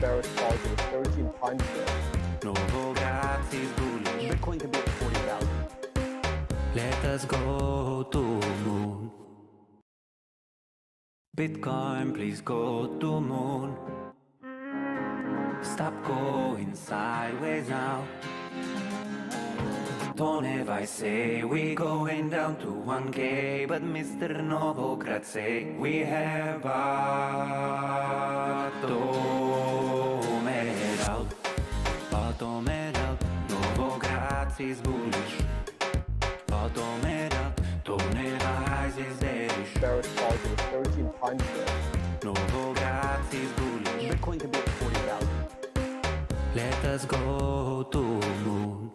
Barrett falls in 13 time Bitcoin can be at 40,000. Let us go to moon. Bitcoin, please go to moon. Stop going sideways now. Don't ever say we going down to 1K, but Mr. Novogratz say we have a door. siz bu iş Atomera Tonera heißes Derisch Novo gratis bullish Bitcoin can be at 40,000 Let us go to moon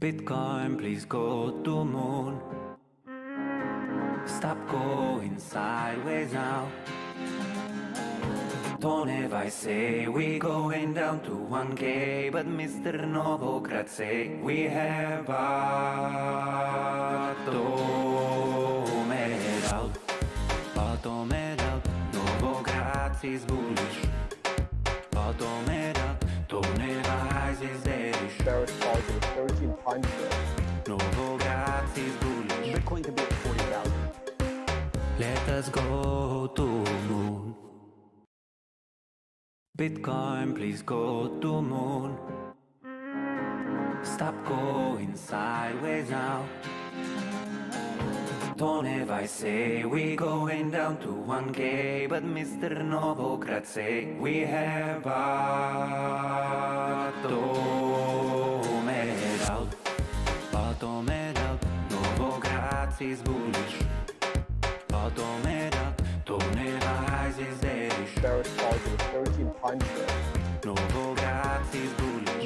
Bitcoin please go to moon Stop going sideways now do if I say we going down to 1K, but Mr. say we have a medal, bottomed medal. Novocrace is bullish, bottomed out, don't ever eyes is bearish. 13 times this. is bullish. Bitcoin can be at 40,000. Let us go to Bitcoin, please go to moon. Stop going sideways now. Don't ever say we going down to 1K, but Mr. Novogratz say we have a it out. Bottom it out, Novogratz is bullish. Bottom it out, don't ever is bearish. Bearish, positive fucking punch it.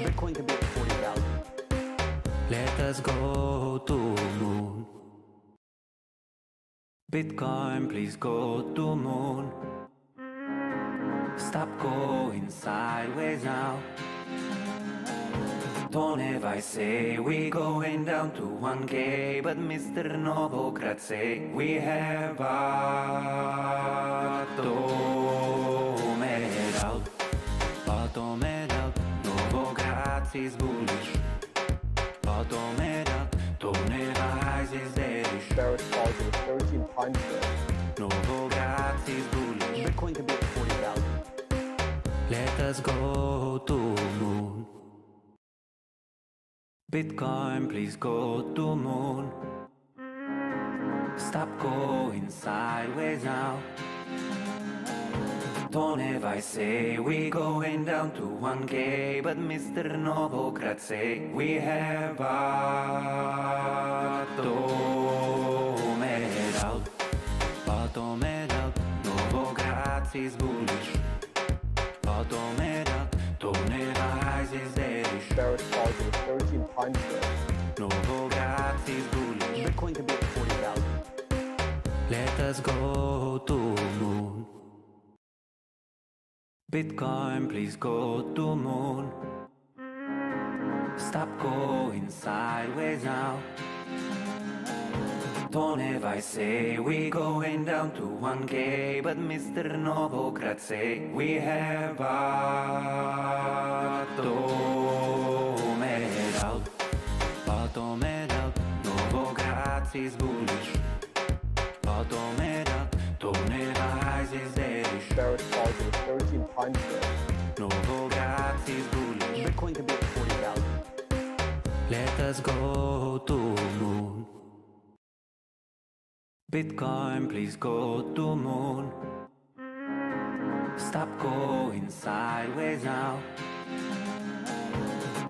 Bitcoin be at 40,000. Let us go to moon. Bitcoin, please go to moon. Stop going sideways now. Don't ever say we going down to 1K, but Mr. Novogratz say we have a door. hassiz bullish Automata, torne raízes bullish Bitcoin can be at Let us go to moon Bitcoin, please go to moon Stop going sideways now don't ever say we going down to 1K, but Mr. Novo say we have a medal, Bato medal, Novo Kratze zguliš. Bato medal, Don't to ne rajzi zdeliš. Barrett Falls in 13 Pine Street. Novo Kratze zguliš. Bitcoin could be at 40,000. Let us go to moon. Bitcoin, please go to moon. Stop going sideways now. Don't ever say we going down to 1K, but Mr. Novogratz say we have a it out. Bottom it out, Novogratz is bullish. Bottom it don't ever is 13 times No Bitcoin can be at 40,000. Let us go to moon. Bitcoin, please go to moon. Stop going sideways now.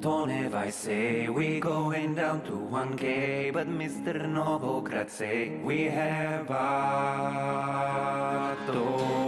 Don't ever say we going down to 1K, but Mr. Novogratz say we have a door.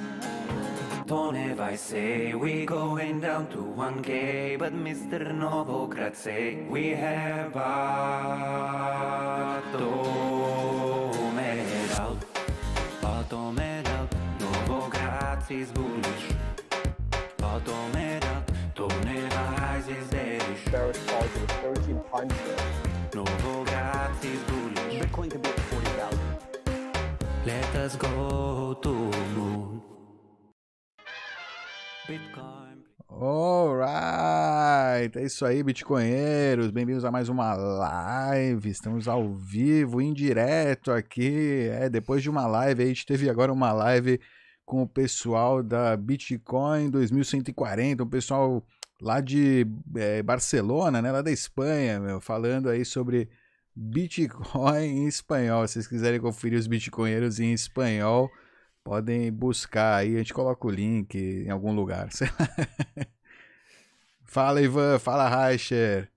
Don't ever say we going down to 1K, but Mr. Novogratz say we have a medal. Automeral. medal. Novogratz is bullish. medal. don't ever rise is bearish. Bearish target, 13 times there. is bullish. Bitcoin can be at 40,000. Let us go to moon. Bitcoin. Alright, é isso aí, Bitcoinheiros. Bem-vindos a mais uma live. Estamos ao vivo, em direto aqui. É, depois de uma live, a gente teve agora uma live com o pessoal da Bitcoin 2140, o um pessoal lá de é, Barcelona, né, lá da Espanha, meu, falando aí sobre Bitcoin em espanhol. Se vocês quiserem conferir os Bitcoinheiros em espanhol, Podem buscar aí, a gente coloca o link em algum lugar. fala, Ivan. Fala, Reicher.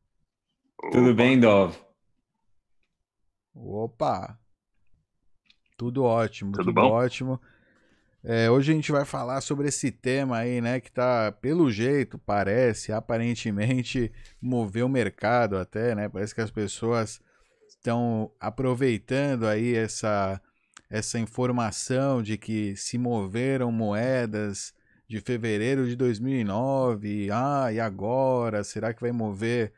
Tudo Opa. bem, Dov? Opa! Tudo ótimo, tudo, tudo ótimo. É, hoje a gente vai falar sobre esse tema aí, né? Que tá, pelo jeito, parece, aparentemente, mover o mercado até, né? Parece que as pessoas estão aproveitando aí essa essa informação de que se moveram moedas de fevereiro de 2009, ah, e agora? Será que vai mover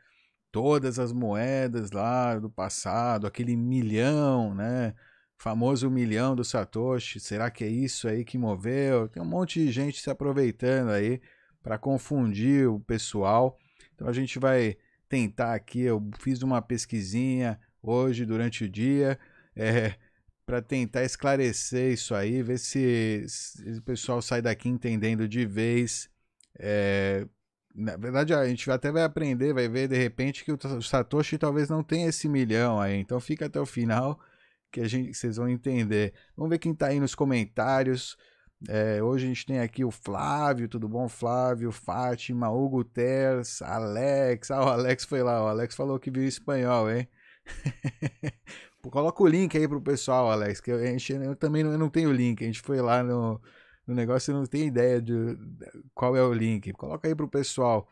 todas as moedas lá do passado, aquele milhão, né? Famoso milhão do Satoshi, será que é isso aí que moveu? Tem um monte de gente se aproveitando aí para confundir o pessoal. Então a gente vai tentar aqui. Eu fiz uma pesquisinha hoje durante o dia. É, para tentar esclarecer isso aí, ver se, se, o pessoal sai daqui entendendo de vez. É, na verdade, a gente até vai aprender, vai ver de repente que o Satoshi talvez não tenha esse milhão aí. Então fica até o final que a gente, vocês vão entender. Vamos ver quem está aí nos comentários. É, hoje a gente tem aqui o Flávio, tudo bom, Flávio? Fátima, Hugo Ters, Alex. Ah, o Alex foi lá, o Alex falou que viu espanhol, hein? Tipo, coloca o link aí pro pessoal, Alex, que eu, gente, eu também não, eu não tenho link. A gente foi lá no, no negócio e não tem ideia de qual é o link. Coloca aí pro pessoal.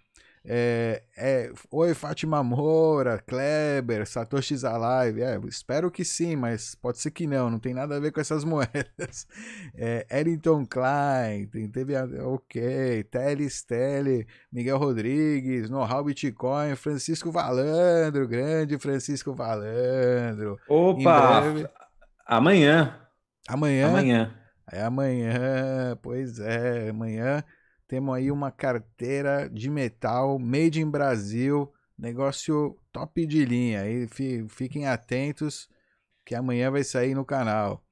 É, é, Oi, Fátima Moura, Kleber, Satoshi Alive. É, espero que sim, mas pode ser que não, não tem nada a ver com essas moedas. É, Ellington Klein, tem, teve. Ok, Teles Tele, Miguel Rodrigues, Know-how Bitcoin, Francisco Valandro, grande Francisco Valandro. Opa! Breve... Amanhã. Amanhã. Amanhã. É amanhã, pois é, amanhã temos aí uma carteira de metal, made in Brasil, negócio top de linha. Aí fiquem atentos que amanhã vai sair no canal.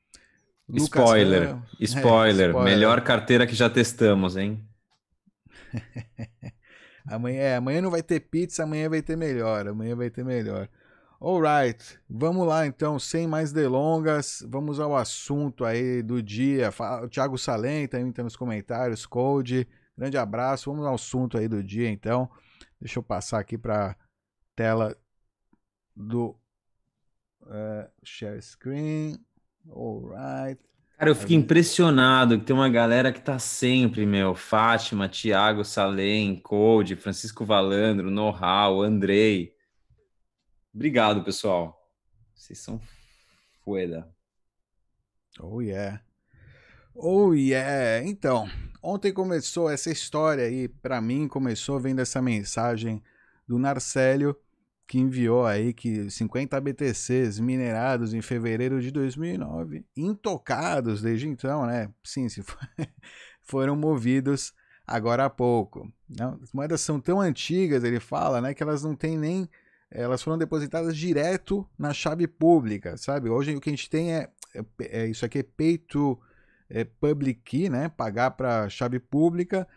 Spoiler, é, spoiler, é, spoiler, melhor carteira que já testamos, hein? amanhã, é, amanhã não vai ter pizza, amanhã vai ter melhor, amanhã vai ter melhor. Alright, vamos lá então, sem mais delongas, vamos ao assunto aí do dia. O Thiago Salen também tá nos comentários, Code. Grande abraço. Vamos ao assunto aí do dia, então. Deixa eu passar aqui para tela do uh, share screen. Alright. Cara, eu fico impressionado que tem uma galera que tá sempre, meu. Fátima, Thiago Salem, Code, Francisco Valandro, Know-How, Andrei. Obrigado, pessoal. Vocês são foda. Oh yeah. Oh yeah. Então, Ontem começou essa história aí, para mim começou vendo essa mensagem do Narcélio que enviou aí que 50 BTCs minerados em fevereiro de 2009, intocados desde então, né? Sim, se for, foram movidos agora há pouco. Não, as moedas são tão antigas, ele fala, né, que elas não têm nem elas foram depositadas direto na chave pública, sabe? Hoje o que a gente tem é, é, é isso aqui é peito é, public key, né? Pagar para chave pública.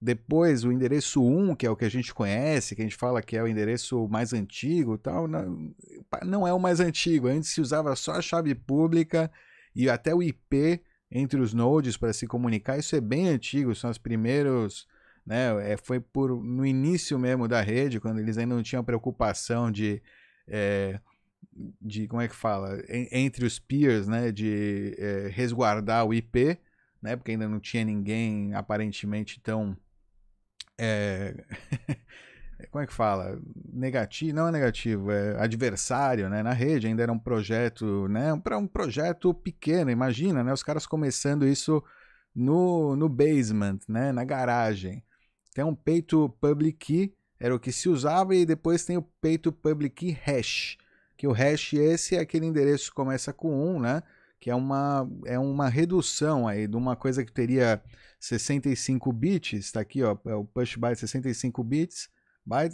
Depois o endereço 1, que é o que a gente conhece, que a gente fala que é o endereço mais antigo tal, não, não é o mais antigo. Antes se usava só a chave pública e até o IP entre os nodes para se comunicar. Isso é bem antigo, são os primeiros. Né, é, foi por, no início mesmo da rede, quando eles ainda não tinham preocupação de é, de como é que fala entre os peers, né, de é, resguardar o IP, né, porque ainda não tinha ninguém aparentemente tão é, como é que fala negativo, não é negativo, é adversário, né, na rede ainda era um projeto, né, para um projeto pequeno, imagina, né, os caras começando isso no, no basement, né, na garagem. Tem um peito public key era o que se usava e depois tem o peito public key hash que o hash esse é aquele endereço que começa com 1, né? Que é uma, é uma redução aí de uma coisa que teria 65 bits, está aqui, ó, é o push byte 65 bits,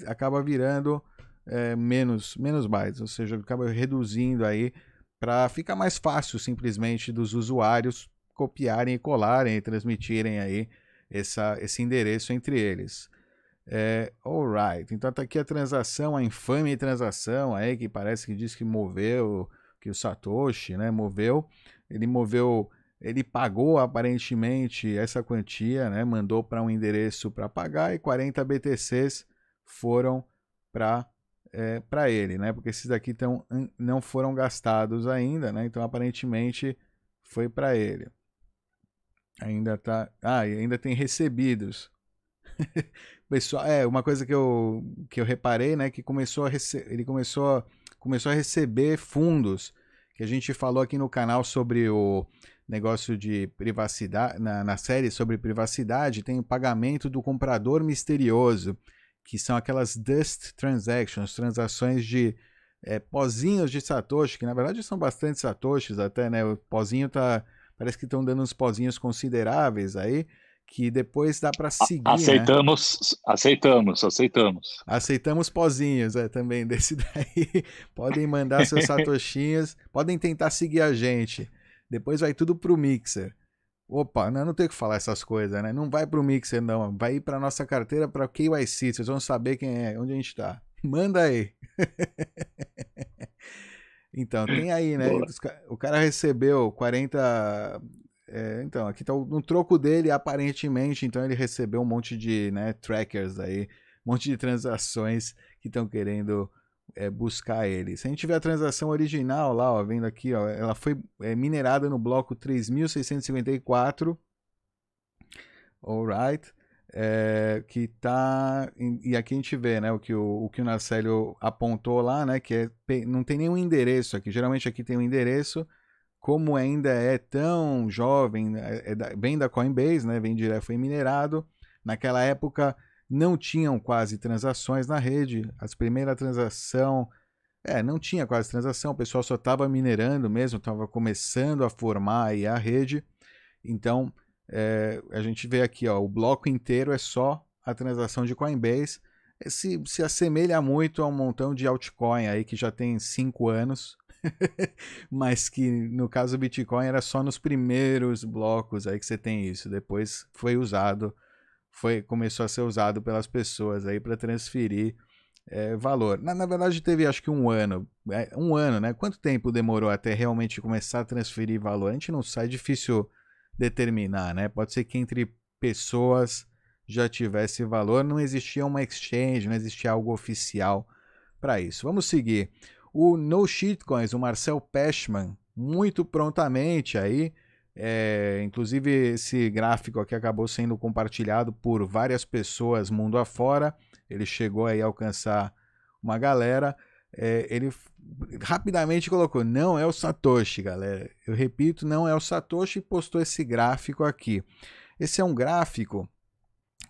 acaba virando é, menos, menos bytes, ou seja, acaba reduzindo aí para ficar mais fácil simplesmente dos usuários copiarem e colarem e transmitirem aí essa, esse endereço entre eles. É, alright. Então tá aqui a transação, a infame transação aí que parece que diz que moveu, que o Satoshi, né, moveu. Ele moveu, ele pagou aparentemente essa quantia, né, mandou para um endereço para pagar e 40 BTCs foram para é, para ele, né? Porque esses daqui tão, hum, não foram gastados ainda, né? Então aparentemente foi para ele. Ainda tá, ah, e ainda tem recebidos. pessoal, é, uma coisa que eu, que eu reparei, né, que começou a rece... ele começou, começou a receber fundos, que a gente falou aqui no canal sobre o negócio de privacidade, na, na série sobre privacidade, tem o pagamento do comprador misterioso, que são aquelas dust transactions, transações de é, pozinhos de satoshi, que na verdade são bastante satoshis até, né, o pozinho tá, parece que estão dando uns pozinhos consideráveis aí, que depois dá para seguir. Né? Aceitamos, né? aceitamos, aceitamos. Aceitamos pozinhos, é também desse daí. Podem mandar seus satoshinhos, podem tentar seguir a gente. Depois vai tudo pro mixer. Opa, não, não tem que falar essas coisas, né? Não vai pro mixer não, vai ir para nossa carteira para KYC, vocês vão saber quem é, onde a gente tá. Manda aí. então, tem aí, né? Boa. O cara recebeu 40 é, então, aqui tá no troco dele, aparentemente, então ele recebeu um monte de né, trackers aí, um monte de transações que estão querendo é, buscar ele. Se a gente tiver a transação original lá, ó, vendo aqui, ó, ela foi é, minerada no bloco 3654, alright, é, que tá, e aqui a gente vê, né, o que o, o, que o Narcélio apontou lá, né, que é, não tem nenhum endereço aqui, geralmente aqui tem um endereço, como ainda é tão jovem, é, é da, vem da Coinbase, né, vem direto, foi minerado. Naquela época não tinham quase transações na rede. As primeira transação, é, não tinha quase transação, o pessoal só estava minerando mesmo, estava começando a formar aí a rede. Então, é, a gente vê aqui, ó, o bloco inteiro é só a transação de Coinbase. Se, se assemelha muito a um montão de altcoin aí que já tem 5 anos, mas que no caso do Bitcoin era só nos primeiros blocos aí que você tem isso. Depois foi usado, foi começou a ser usado pelas pessoas aí para transferir é, valor. Na, na, verdade teve acho que um ano, é, um ano, né? Quanto tempo demorou até realmente começar a transferir valor? A gente não sabe, é difícil determinar, né? Pode ser que entre pessoas já tivesse valor, não existia uma exchange, não existia algo oficial para isso. Vamos seguir o No Shitcoins, o Marcel Peschman, muito prontamente aí. É, inclusive, esse gráfico aqui acabou sendo compartilhado por várias pessoas mundo afora. Ele chegou aí a alcançar uma galera. É, ele rapidamente colocou: não é o Satoshi, galera. Eu repito, não é o Satoshi e postou esse gráfico aqui. Esse é um gráfico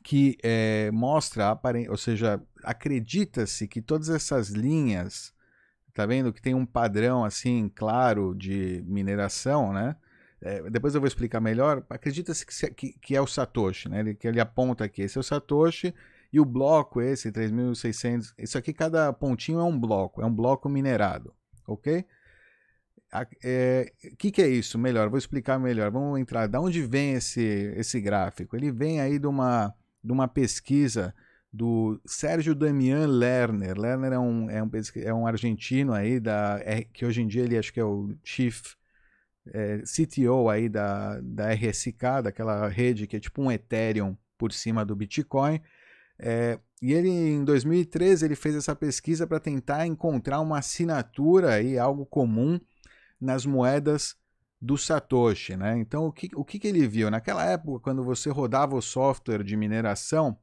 que é, mostra, ou seja, acredita-se que todas essas linhas tá vendo que tem um padrão assim claro de mineração, né? É, depois eu vou explicar melhor. Acredita-se que, é, que, que, é o Satoshi, né? Ele, que ele aponta aqui, esse é o Satoshi e o bloco esse 3.600. Isso aqui cada pontinho é um bloco, é um bloco minerado, ok? O é, que, que é isso? Melhor, vou explicar melhor. Vamos entrar. Da onde vem esse esse gráfico? Ele vem aí de uma de uma pesquisa do Sérgio Damian Lerner. Lerner é um, é um, é um argentino aí, da, é, que hoje em dia ele acho que é o chief é, CTO aí da, da RSK, daquela rede que é tipo um Ethereum por cima do Bitcoin. É, e ele, em 2013, ele fez essa pesquisa para tentar encontrar uma assinatura aí, algo comum nas moedas do Satoshi, né? Então, o que, o que, que ele viu? Naquela época, quando você rodava o software de mineração,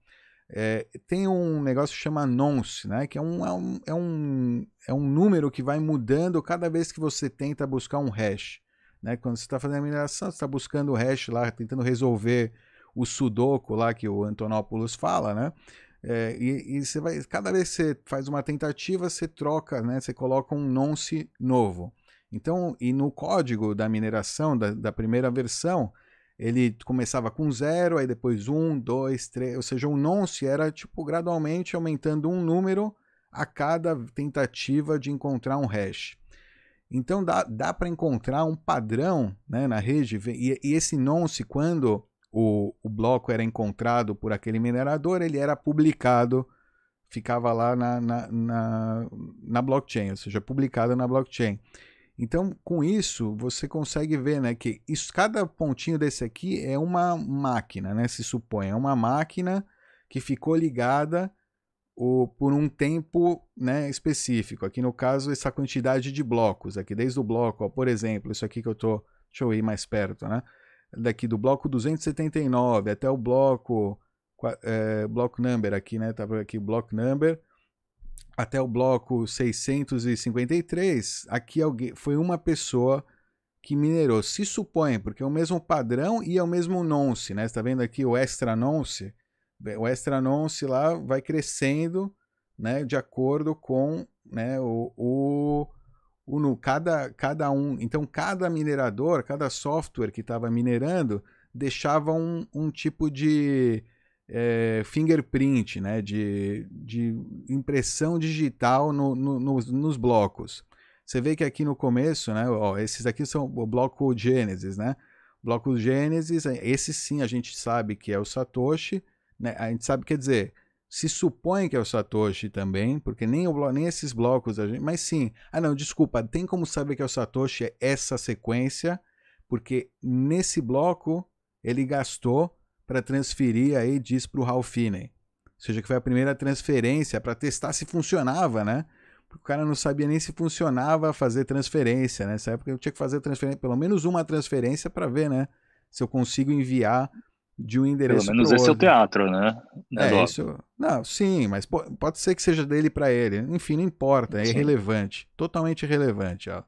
é, tem um negócio que chama nonce, né? Que é um, é, um, é, um, é um número que vai mudando cada vez que você tenta buscar um hash. Né? Quando você está fazendo a mineração, você está buscando o hash lá, tentando resolver o sudoku lá que o Antonopoulos fala, né? É, e, e, você vai, cada vez que você faz uma tentativa, você troca, né? Você coloca um nonce novo. Então, e no código da mineração da, da primeira versão, ele começava com zero, aí depois um, dois, três, ou seja, o nonce era tipo gradualmente aumentando um número a cada tentativa de encontrar um hash. Então dá, dá para encontrar um padrão né, na rede, e, e esse nonce, quando o, o, bloco era encontrado por aquele minerador, ele era publicado, ficava lá na, na, na, na blockchain, ou seja, publicado na blockchain. Então, com isso, você consegue ver né, que isso, cada pontinho desse aqui é uma máquina, né, se supõe. É uma máquina que ficou ligada o, por um tempo né, específico. Aqui no caso, essa quantidade de blocos. Aqui desde o bloco, ó, por exemplo, isso aqui que eu estou... Deixa eu ir mais perto, né? Daqui do bloco 279 até o bloco... É, block number aqui, né? Tá por aqui, block number até o bloco 653, aqui alguém, foi uma pessoa que minerou. Se supõe, porque é o mesmo padrão e é o mesmo nonce, né? Você está vendo aqui o extra nonce? O extra nonce lá vai crescendo né, de acordo com né, o, o, o no, cada, cada um. Então, cada minerador, cada software que estava minerando, deixava um, um tipo de é, fingerprint, né, de, de impressão digital no, no, nos, nos, blocos. Você vê que aqui no começo, né, ó, esses aqui são o bloco Gênesis, né? Bloco Gênesis, eh, esse sim a gente sabe que é o Satoshi, né? A gente sabe, quer dizer, se supõe que é o Satoshi também, porque nem, o, nem esses blocos, a gente, mas sim. Ah, não, desculpa, tem como saber que é o Satoshi é essa sequência, porque nesse bloco ele gastou para transferir aí diz para o Ralph Finney. Ou seja, que foi a primeira transferência para testar se funcionava, né? o cara não sabia nem se funcionava fazer transferência, né? Nessa época eu tinha que fazer transferência, pelo menos uma transferência para ver, né? Se eu consigo enviar de um endereço para Pelo menos esse é o teatro, né? É, é isso. Não, sim, mas pode ser que seja dele para ele. Enfim, não importa, é sim. irrelevante. Totalmente irrelevante. Ó.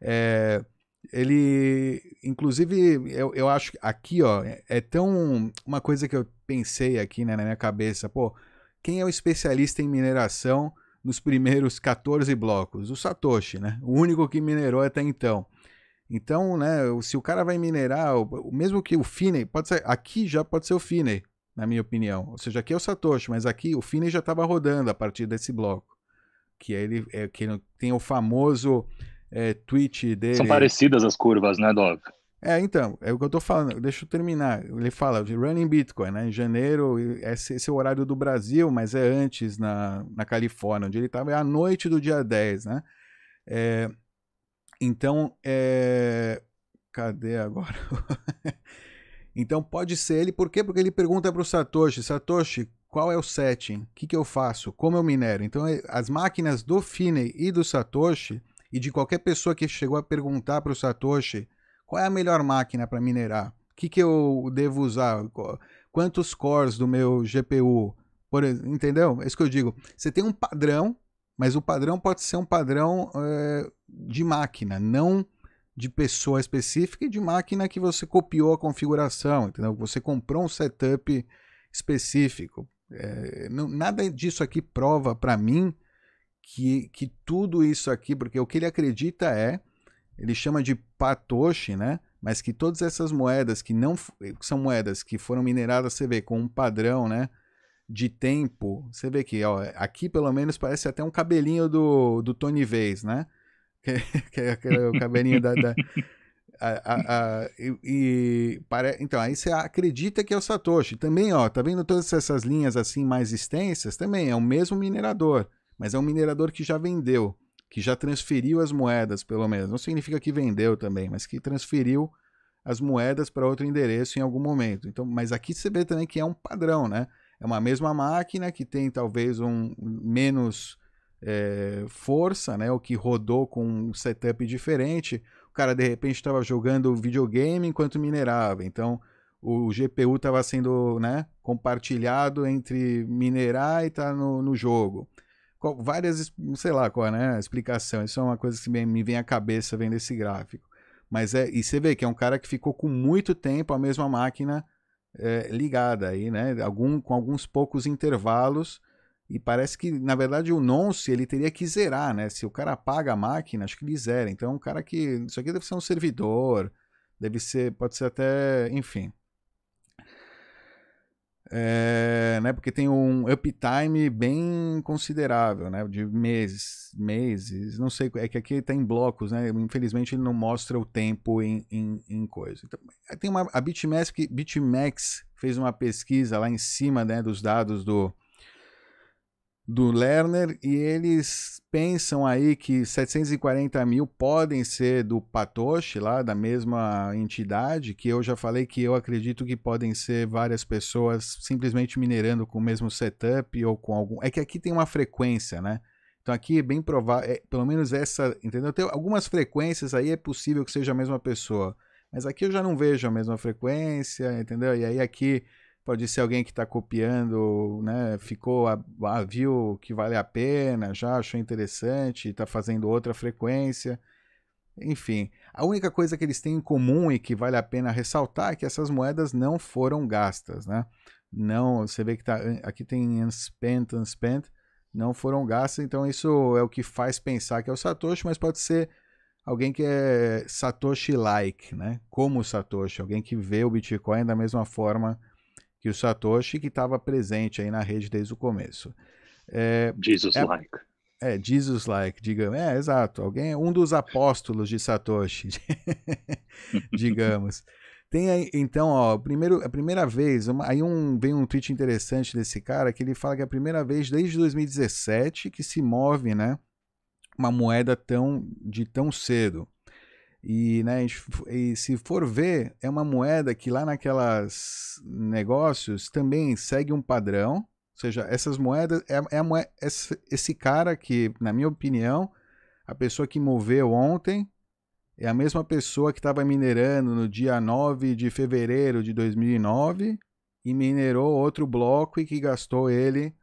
É... Ele, inclusive, eu, eu acho que aqui, ó, é tão. Uma coisa que eu pensei aqui né, na minha cabeça, pô, quem é o especialista em mineração nos primeiros 14 blocos? O Satoshi, né? O único que minerou até então. Então, né, se o cara vai minerar, mesmo que o Finney, pode ser, aqui já pode ser o Finney, na minha opinião. Ou seja, aqui é o Satoshi, mas aqui o Finney já estava rodando a partir desse bloco. Que é ele é, que tem o famoso é, tweet dele. São parecidas as curvas, né, Dov? É, então, é o que eu tô falando. Deixa eu terminar. Ele fala de running Bitcoin, né? Em janeiro, esse, esse é o horário do Brasil, mas é antes na, na Califórnia, onde ele estava, é a noite do dia 10, né? É, então, é, cadê agora? então, pode ser ele, por quê? Porque ele pergunta para o Satoshi: Satoshi, qual é o setting? O que, que eu faço? Como eu minero? Então, é, as máquinas do Finney e do Satoshi e de qualquer pessoa que chegou a perguntar para o Satoshi qual é a melhor máquina para minerar, o que, que eu devo usar, quantos cores do meu GPU, por, entendeu? É isso que eu digo. Você tem um padrão, mas o padrão pode ser um padrão é, de máquina, não de pessoa específica e de máquina que você copiou a configuração, entendeu? Você comprou um setup específico. É, não, nada disso aqui prova para mim que, que tudo isso aqui, porque o que ele acredita é, ele chama de patoche, né? Mas que todas essas moedas que não que eh, são moedas que foram mineradas, você vê com um padrão, né? De tempo, você vê que ó, aqui pelo menos parece até um cabelinho do, do Tony Vez, né? que, é, que é o cabelinho da. da a, a, a, e, e então, aí você acredita que é o Satoshi. Também, ó, tá vendo todas essas linhas assim mais extensas? Também é o mesmo minerador mas é um minerador que já vendeu, que já transferiu as moedas, pelo menos. Não significa que vendeu também, mas que transferiu as moedas para outro endereço em algum momento. Então, mas aqui você vê também que é um padrão, né? É uma mesma máquina que tem talvez um menos é, força, né? O que rodou com um setup diferente. O cara de repente estava jogando videogame enquanto minerava. Então o GPU estava sendo né, compartilhado entre minerar e estar tá no, no jogo várias, sei lá qual, né? Explicação. Isso é uma coisa que me vem à cabeça vendo esse gráfico. Mas é, e você vê que é um cara que ficou com muito tempo a mesma máquina é, ligada aí, né? Algum, com alguns poucos intervalos. E parece que, na verdade, o nonce ele teria que zerar, né? Se o cara apaga a máquina, acho que ele zera. Então, é um cara que. Isso aqui deve ser um servidor, deve ser. Pode ser até. Enfim. É, né, porque tem um uptime bem considerável, né, de meses, meses, não sei, é que aqui está em blocos, né, infelizmente ele não mostra o tempo em, em, em coisa. Então, tem uma, a BitMEX, BitMEX fez uma pesquisa lá em cima né, dos dados do, do Lerner e eles pensam aí que 740 mil podem ser do Patoche, lá da mesma entidade, que eu já falei que eu acredito que podem ser várias pessoas simplesmente minerando com o mesmo setup ou com algum. É que aqui tem uma frequência, né? Então aqui é bem provável, é, pelo menos essa, entendeu? Tem algumas frequências aí é possível que seja a mesma pessoa, mas aqui eu já não vejo a mesma frequência, entendeu? E aí aqui Pode ser alguém que está copiando, né? Ficou, a, a, viu que vale a pena, já achou interessante, está fazendo outra frequência. Enfim, a única coisa que eles têm em comum e que vale a pena ressaltar é que essas moedas não foram gastas, né? Não, você vê que tá, eh, aqui tem unspent, unspent, não foram gastas, então isso é o que faz pensar que é o Satoshi, mas pode ser alguém que é Satoshi-like, né? Como Satoshi, alguém que vê o Bitcoin da mesma forma que o Satoshi, que estava presente aí na rede desde o começo. É, Jesus-like. É, é Jesus-like, digamos. É, exato. Alguém, um dos apóstolos de Satoshi, digamos. Tem aí, então, ó, primeiro, a primeira vez, uma, aí um, vem um tweet interessante desse cara que ele fala que é a primeira vez desde 2017 que se move, né, uma moeda tão de tão cedo. E, né, e se for ver, é uma moeda que lá naquelas negócios também segue um padrão. Ou seja, essas moedas, é, é moeda, esse cara que, na minha opinião, a pessoa que moveu ontem é a mesma pessoa que estava minerando no dia 9 de fevereiro de 2009 e minerou outro bloco e que gastou ele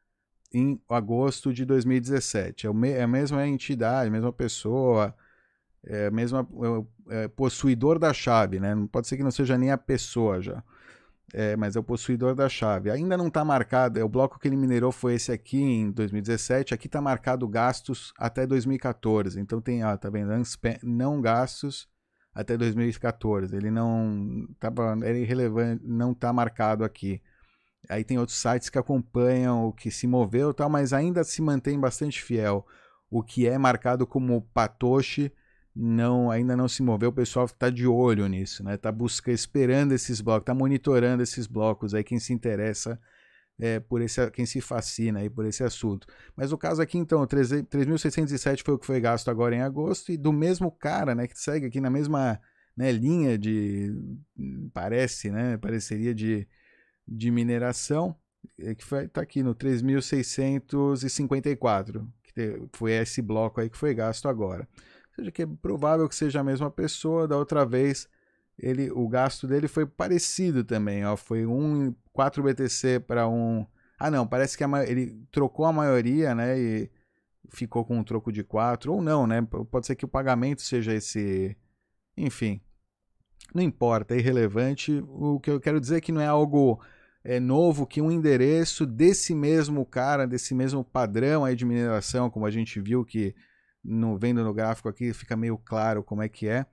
em agosto de 2017. É, é, a mesma entidade, a mesma pessoa, é a mesma é é, possuidor da chave, né? Não pode ser que não seja nem a pessoa já. É, mas é o possuidor da chave. Ainda não está marcado, é, o bloco que ele minerou foi esse aqui em 2017. Aqui está marcado gastos até 2014. Então tem, ó, tá vendo? Não gastos até 2014. Ele não tava, era é irrelevante, não está marcado aqui. Aí tem outros sites que acompanham o que se moveu, tal, mas ainda se mantém bastante fiel o que é marcado como patoche não ainda não se moveu, o pessoal está de olho nisso, né? Está buscando, esperando esses blocos, está monitorando esses blocos aí quem se interessa é, por esse, quem se fascina aí por esse assunto. Mas o caso aqui então, 3.607 foi o que foi gasto agora em agosto e do mesmo cara, né? Que segue aqui na mesma né, linha de parece, né? Pareceria de, de mineração é que tá aqui no 3.654 que foi esse bloco aí que foi gasto agora seja, que é provável que seja a mesma pessoa. Da outra vez, ele, o gasto dele foi parecido também. Ó, foi um 4 BTC para um. Ah, não, parece que a, ele trocou a maioria, né? E ficou com um troco de 4. Ou não, né? Pode ser que o pagamento seja esse. Enfim. Não importa, é irrelevante. O que eu quero dizer é que não é algo é novo que um endereço desse mesmo cara, desse mesmo padrão aí de mineração, como a gente viu que no, vendo no gráfico aqui, fica meio claro como é que é,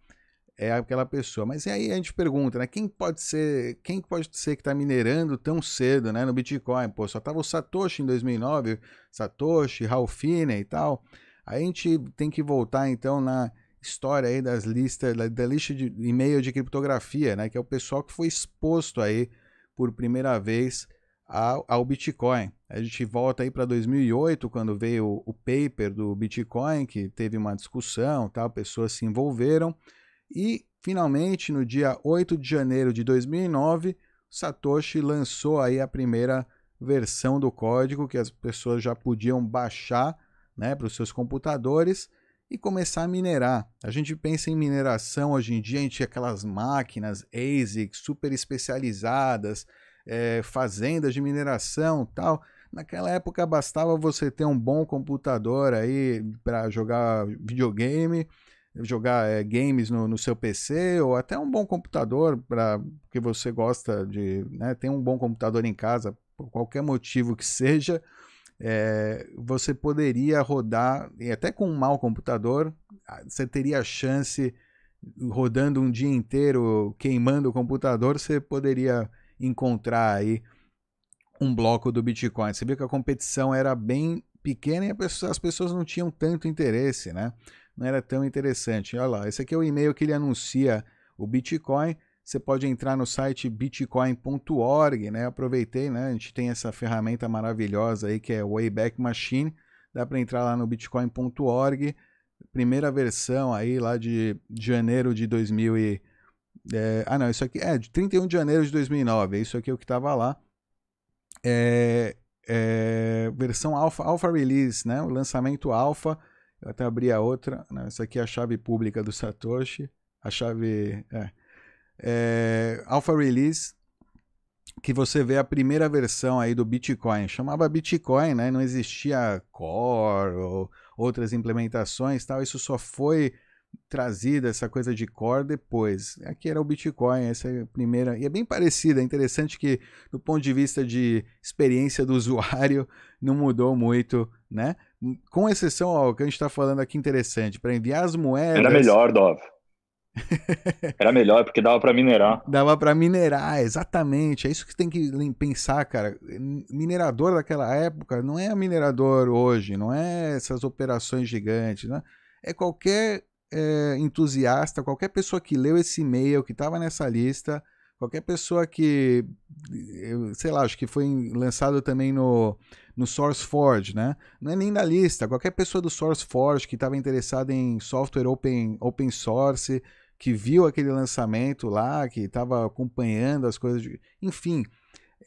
é aquela pessoa. Mas aí a gente pergunta, né? Quem pode ser, quem pode ser que está minerando tão cedo, né? No Bitcoin, pô, só tava o Satoshi em 2009, Satoshi, Ralphine e tal. a gente tem que voltar então na história aí das listas, da, lista de e-mail de criptografia, né? Que é o pessoal que foi exposto aí por primeira vez ao, ao Bitcoin. A gente volta aí para 2008, quando veio o paper do Bitcoin, que teve uma discussão, tal, pessoas se envolveram. E, finalmente, no dia 8 de janeiro de 2009, Satoshi lançou aí a primeira versão do código que as pessoas já podiam baixar né, para os seus computadores e começar a minerar. A gente pensa em mineração hoje em dia, a gente tinha aquelas máquinas ASIC super especializadas, é, fazendas de mineração tal. Naquela época bastava você ter um bom computador aí para jogar videogame, jogar é, games no, no, seu PC ou até um bom computador para que você gosta de, né, tem um bom computador em casa por qualquer motivo que seja, é, você poderia rodar e até com um mau computador você teria a chance rodando um dia inteiro queimando o computador, você poderia encontrar aí um bloco do Bitcoin. Você viu que a competição era bem pequena e as pessoas não tinham tanto interesse, né? Não era tão interessante. Olha lá, esse aqui é o e-mail que ele anuncia o Bitcoin. Você pode entrar no site bitcoin.org, né? Aproveitei, né? A gente tem essa ferramenta maravilhosa aí que é Wayback Machine. Dá para entrar lá no bitcoin.org. Primeira versão aí lá de janeiro de 2020 é, ah, não, isso aqui é de 31 de janeiro de 2009. É isso aqui é o que estava lá. É, é, versão alpha, alpha release, né? O lançamento alpha. Eu até abri a outra. isso aqui é a chave pública do Satoshi. A chave. É, é, alpha release. Que você vê a primeira versão aí do Bitcoin. Chamava Bitcoin, né? Não existia Core ou outras implementações tal. Isso só foi trazida essa coisa de core depois. Aqui era o Bitcoin, essa é a primeira. E é bem parecida, é interessante que do ponto de vista de experiência do usuário não mudou muito, né? Com exceção ao que a gente está falando aqui interessante, para enviar as moedas. Era melhor, Dov. Era melhor porque dava para minerar. Dava para minerar, exatamente. É isso que tem que pensar, cara. Minerador daquela época não é minerador hoje, não é essas operações gigantes, né? É qualquer é, entusiasta, qualquer pessoa que leu esse e-mail, que estava nessa lista, qualquer pessoa que, eh, sei lá, acho que foi lançado também no, no SourceForge, né? Não é nem da lista, qualquer pessoa do SourceForge que estava interessada em software open, open source, que viu aquele lançamento lá, que estava acompanhando as coisas, de... enfim,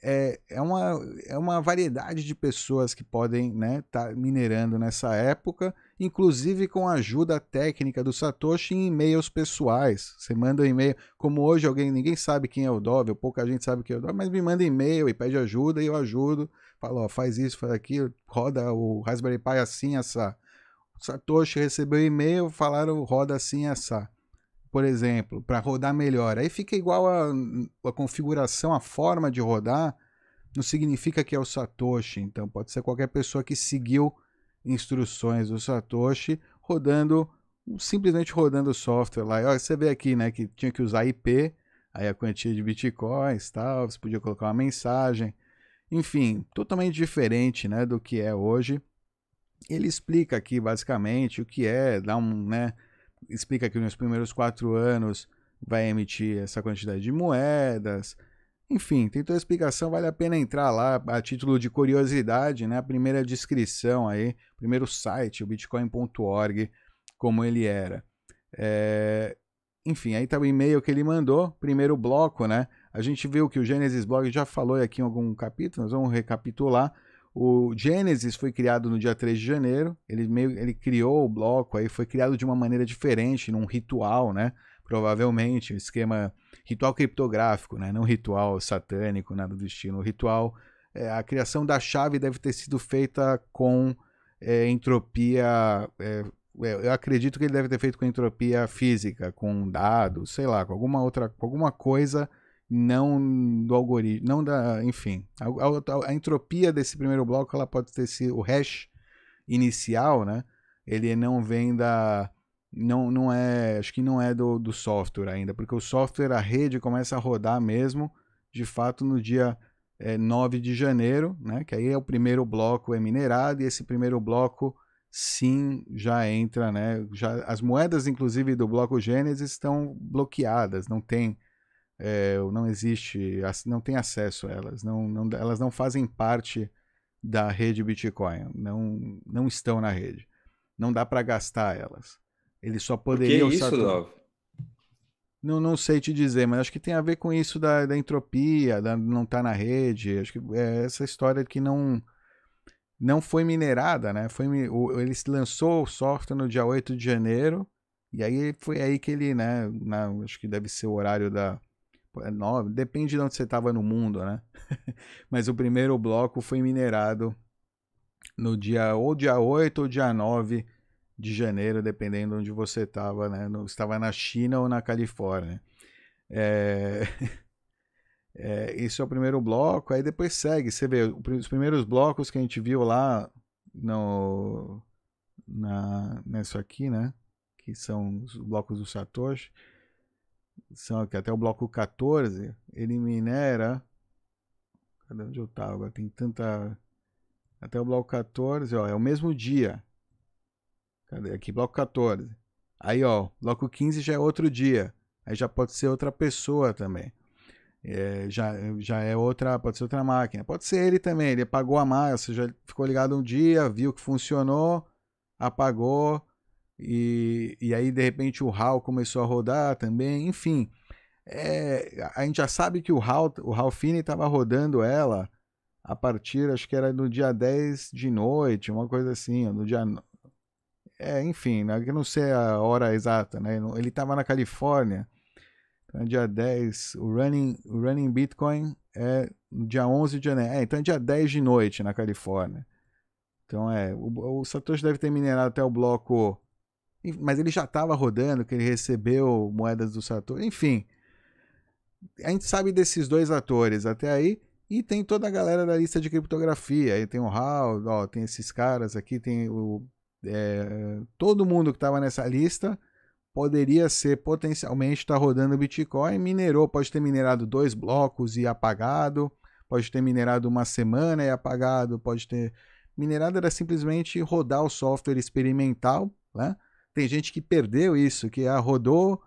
é, é, uma, é uma variedade de pessoas que podem estar né, tá minerando nessa época, inclusive com a ajuda técnica do Satoshi em e-mails pessoais. Você manda um e-mail, como hoje alguém, ninguém sabe quem é o Dove, pouca gente sabe quem é o Dove, mas me manda e-mail e pede ajuda e eu ajudo. Fala, ó, faz isso, faz aquilo, roda o Raspberry Pi assim, essa. O Satoshi recebeu e-mail, falaram roda assim, essa por exemplo, para rodar melhor. Aí fica igual a, a configuração, a forma de rodar, não significa que é o Satoshi. Então, pode ser qualquer pessoa que seguiu instruções do Satoshi rodando, simplesmente rodando o software lá. você vê aqui né, que tinha que usar IP, aí a quantia de bitcoins, tal, você podia colocar uma mensagem. Enfim, totalmente diferente né, do que é hoje. Ele explica aqui basicamente o que é, dá um. Né, explica que nos primeiros quatro anos vai emitir essa quantidade de moedas. Enfim, tem toda a explicação, vale a pena entrar lá a título de curiosidade, né? A primeira descrição aí, primeiro site, o bitcoin.org, como ele era. É... Enfim, aí tá o e-mail que ele mandou, primeiro bloco, né? A gente viu que o Genesis Blog já falou aqui em algum capítulo, nós vamos recapitular o Genesis foi criado no dia 3 de janeiro, ele, meio, ele criou o bloco, aí foi criado de uma maneira diferente, num ritual, né? Provavelmente, um esquema ritual criptográfico, né? Não ritual satânico, nada do estilo. Ritual, é, a criação da chave deve ter sido feita com é, entropia. É, é, eu acredito que ele deve ter feito com entropia física, com dados, sei lá, com alguma outra, com alguma coisa não do algoritmo, não da, enfim, a, a, a, entropia desse primeiro bloco, ela pode ter sido o hash inicial, né? Ele não vem da não não é, acho que não é do, do software ainda, porque o software a rede começa a rodar mesmo, de fato no dia é, eh, 9 de janeiro, né? Que aí é o primeiro bloco é minerado e esse primeiro bloco sim já entra, né? Já as moedas inclusive do bloco Gênesis estão bloqueadas, não tem é, não existe, não tem acesso a elas, não, não, elas não fazem parte da rede Bitcoin, não, não estão na rede. Não dá para gastar elas. ele só poderia Que isso, Dov? Não, não sei te dizer, mas acho que tem a ver com isso da, da entropia, da não estar tá na rede. Acho que é essa história que não não foi minerada, né? Foi, o, ele lançou o software no dia 8 de janeiro, e aí foi aí que ele, né? Na, acho que deve ser o horário da, é nove, depende de onde você estava no mundo, né? Mas o primeiro bloco foi minerado no dia ou dia 8 ou dia 9 de janeiro, dependendo de onde você estava, né? No, estava na China ou na Califórnia. É... é, esse é o primeiro bloco, aí depois segue. Você vê, os primeiros blocos que a gente viu lá no, na, nessa aqui, né? Que são os blocos do Satoshi são aqui até o bloco 14, ele minera. Né, cadê onde eu tava? Agora tem tanta. Até o bloco 14, ó, é o mesmo dia. Cadê? Aqui, bloco 14. Aí, ó, bloco 15 já é outro dia. Aí já pode ser outra pessoa também. É, já, já é outra, pode ser outra máquina. Pode ser ele também, ele apagou a máquina, já ficou ligado um dia, viu que funcionou, apagou, e, e aí, de repente, o HAL começou a rodar também. Enfim, é, a gente já sabe que o HAL, o HAL Fini estava rodando ela a partir, acho que era no dia 10 de noite, uma coisa assim, no dia. É, enfim, né, eu não sei a hora exata, né? Ele estava na Califórnia, então é dia 10. O Running, o running Bitcoin é dia 11 de janeiro. É, então é dia 10 de noite na Califórnia. Então é, o, o Satoshi deve ter minerado até o bloco mas ele já estava rodando, que ele recebeu moedas do Sator. enfim. A gente sabe desses dois atores até aí, e tem toda a galera da lista de criptografia. Aí tem o Hal, ó, tem esses caras aqui, tem o. É, todo mundo que estava nessa lista poderia ser potencialmente estar tá rodando Bitcoin, minerou, pode ter minerado dois blocos e apagado, pode ter minerado uma semana e apagado, pode ter. Minerado era simplesmente rodar o software experimental, né? Tem gente que perdeu isso, que ah, rodou,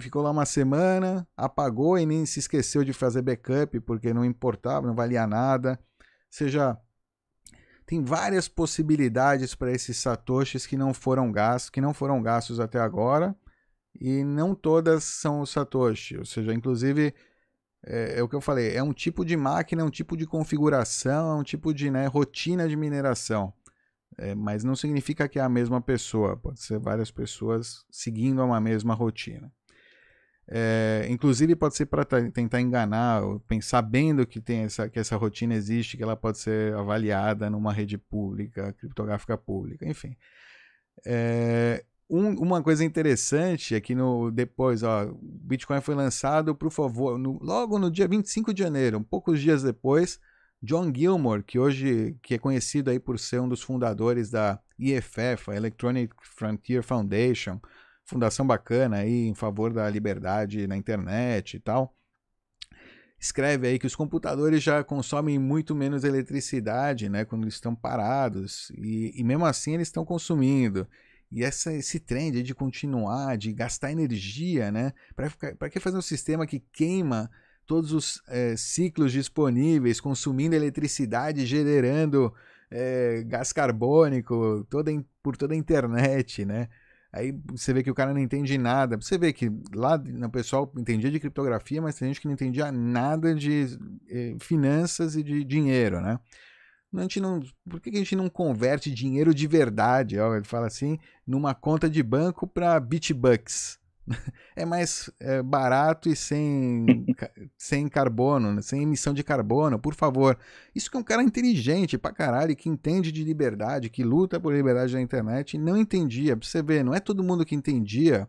ficou lá uma semana, apagou e nem se esqueceu de fazer backup porque não importava, não valia nada. Ou seja, tem várias possibilidades para esses satoshis que não foram gastos, que não foram gastos até agora, e não todas são o satoshi, ou seja, inclusive é, é, o que eu falei, é um tipo de máquina, é um tipo de configuração, é um tipo de né, rotina de mineração. É, mas não significa que é a mesma pessoa, pode ser várias pessoas seguindo uma mesma rotina. É, inclusive pode ser para tentar enganar, sabendo que tem essa, que essa rotina existe, que ela pode ser avaliada numa rede pública, criptográfica pública, enfim. É, um, uma coisa interessante é que no, depois, o Bitcoin foi lançado, por favor, no, logo no dia 25 de janeiro, poucos dias depois, John Gilmore, que hoje que é conhecido aí por ser um dos fundadores da EFF, a Electronic Frontier Foundation, fundação bacana aí em favor da liberdade na internet e tal. Escreve aí que os computadores já consomem muito menos eletricidade, né, quando eles estão parados e, e mesmo assim eles estão consumindo. E essa, esse trend de continuar, de gastar energia, né, para que fazer um sistema que queima todos os é, ciclos disponíveis, consumindo eletricidade, gerando é, eh, gás carbônico toda, por toda a internet, né? Aí você vê que o cara não entende nada. Você vê que lá né, o pessoal entendia de criptografia, mas tem gente que não entendia nada de eh, finanças e de dinheiro, né? A gente não, por que a gente não converte dinheiro de verdade, ó, ele fala assim, numa conta de banco para Bitbucks? é mais é, barato e sem, sem carbono, né, sem emissão de carbono, por favor. Isso que é um cara inteligente pra caralho, que entende de liberdade, que luta por liberdade na internet, não entendia. Pra você ver, não é todo mundo que entendia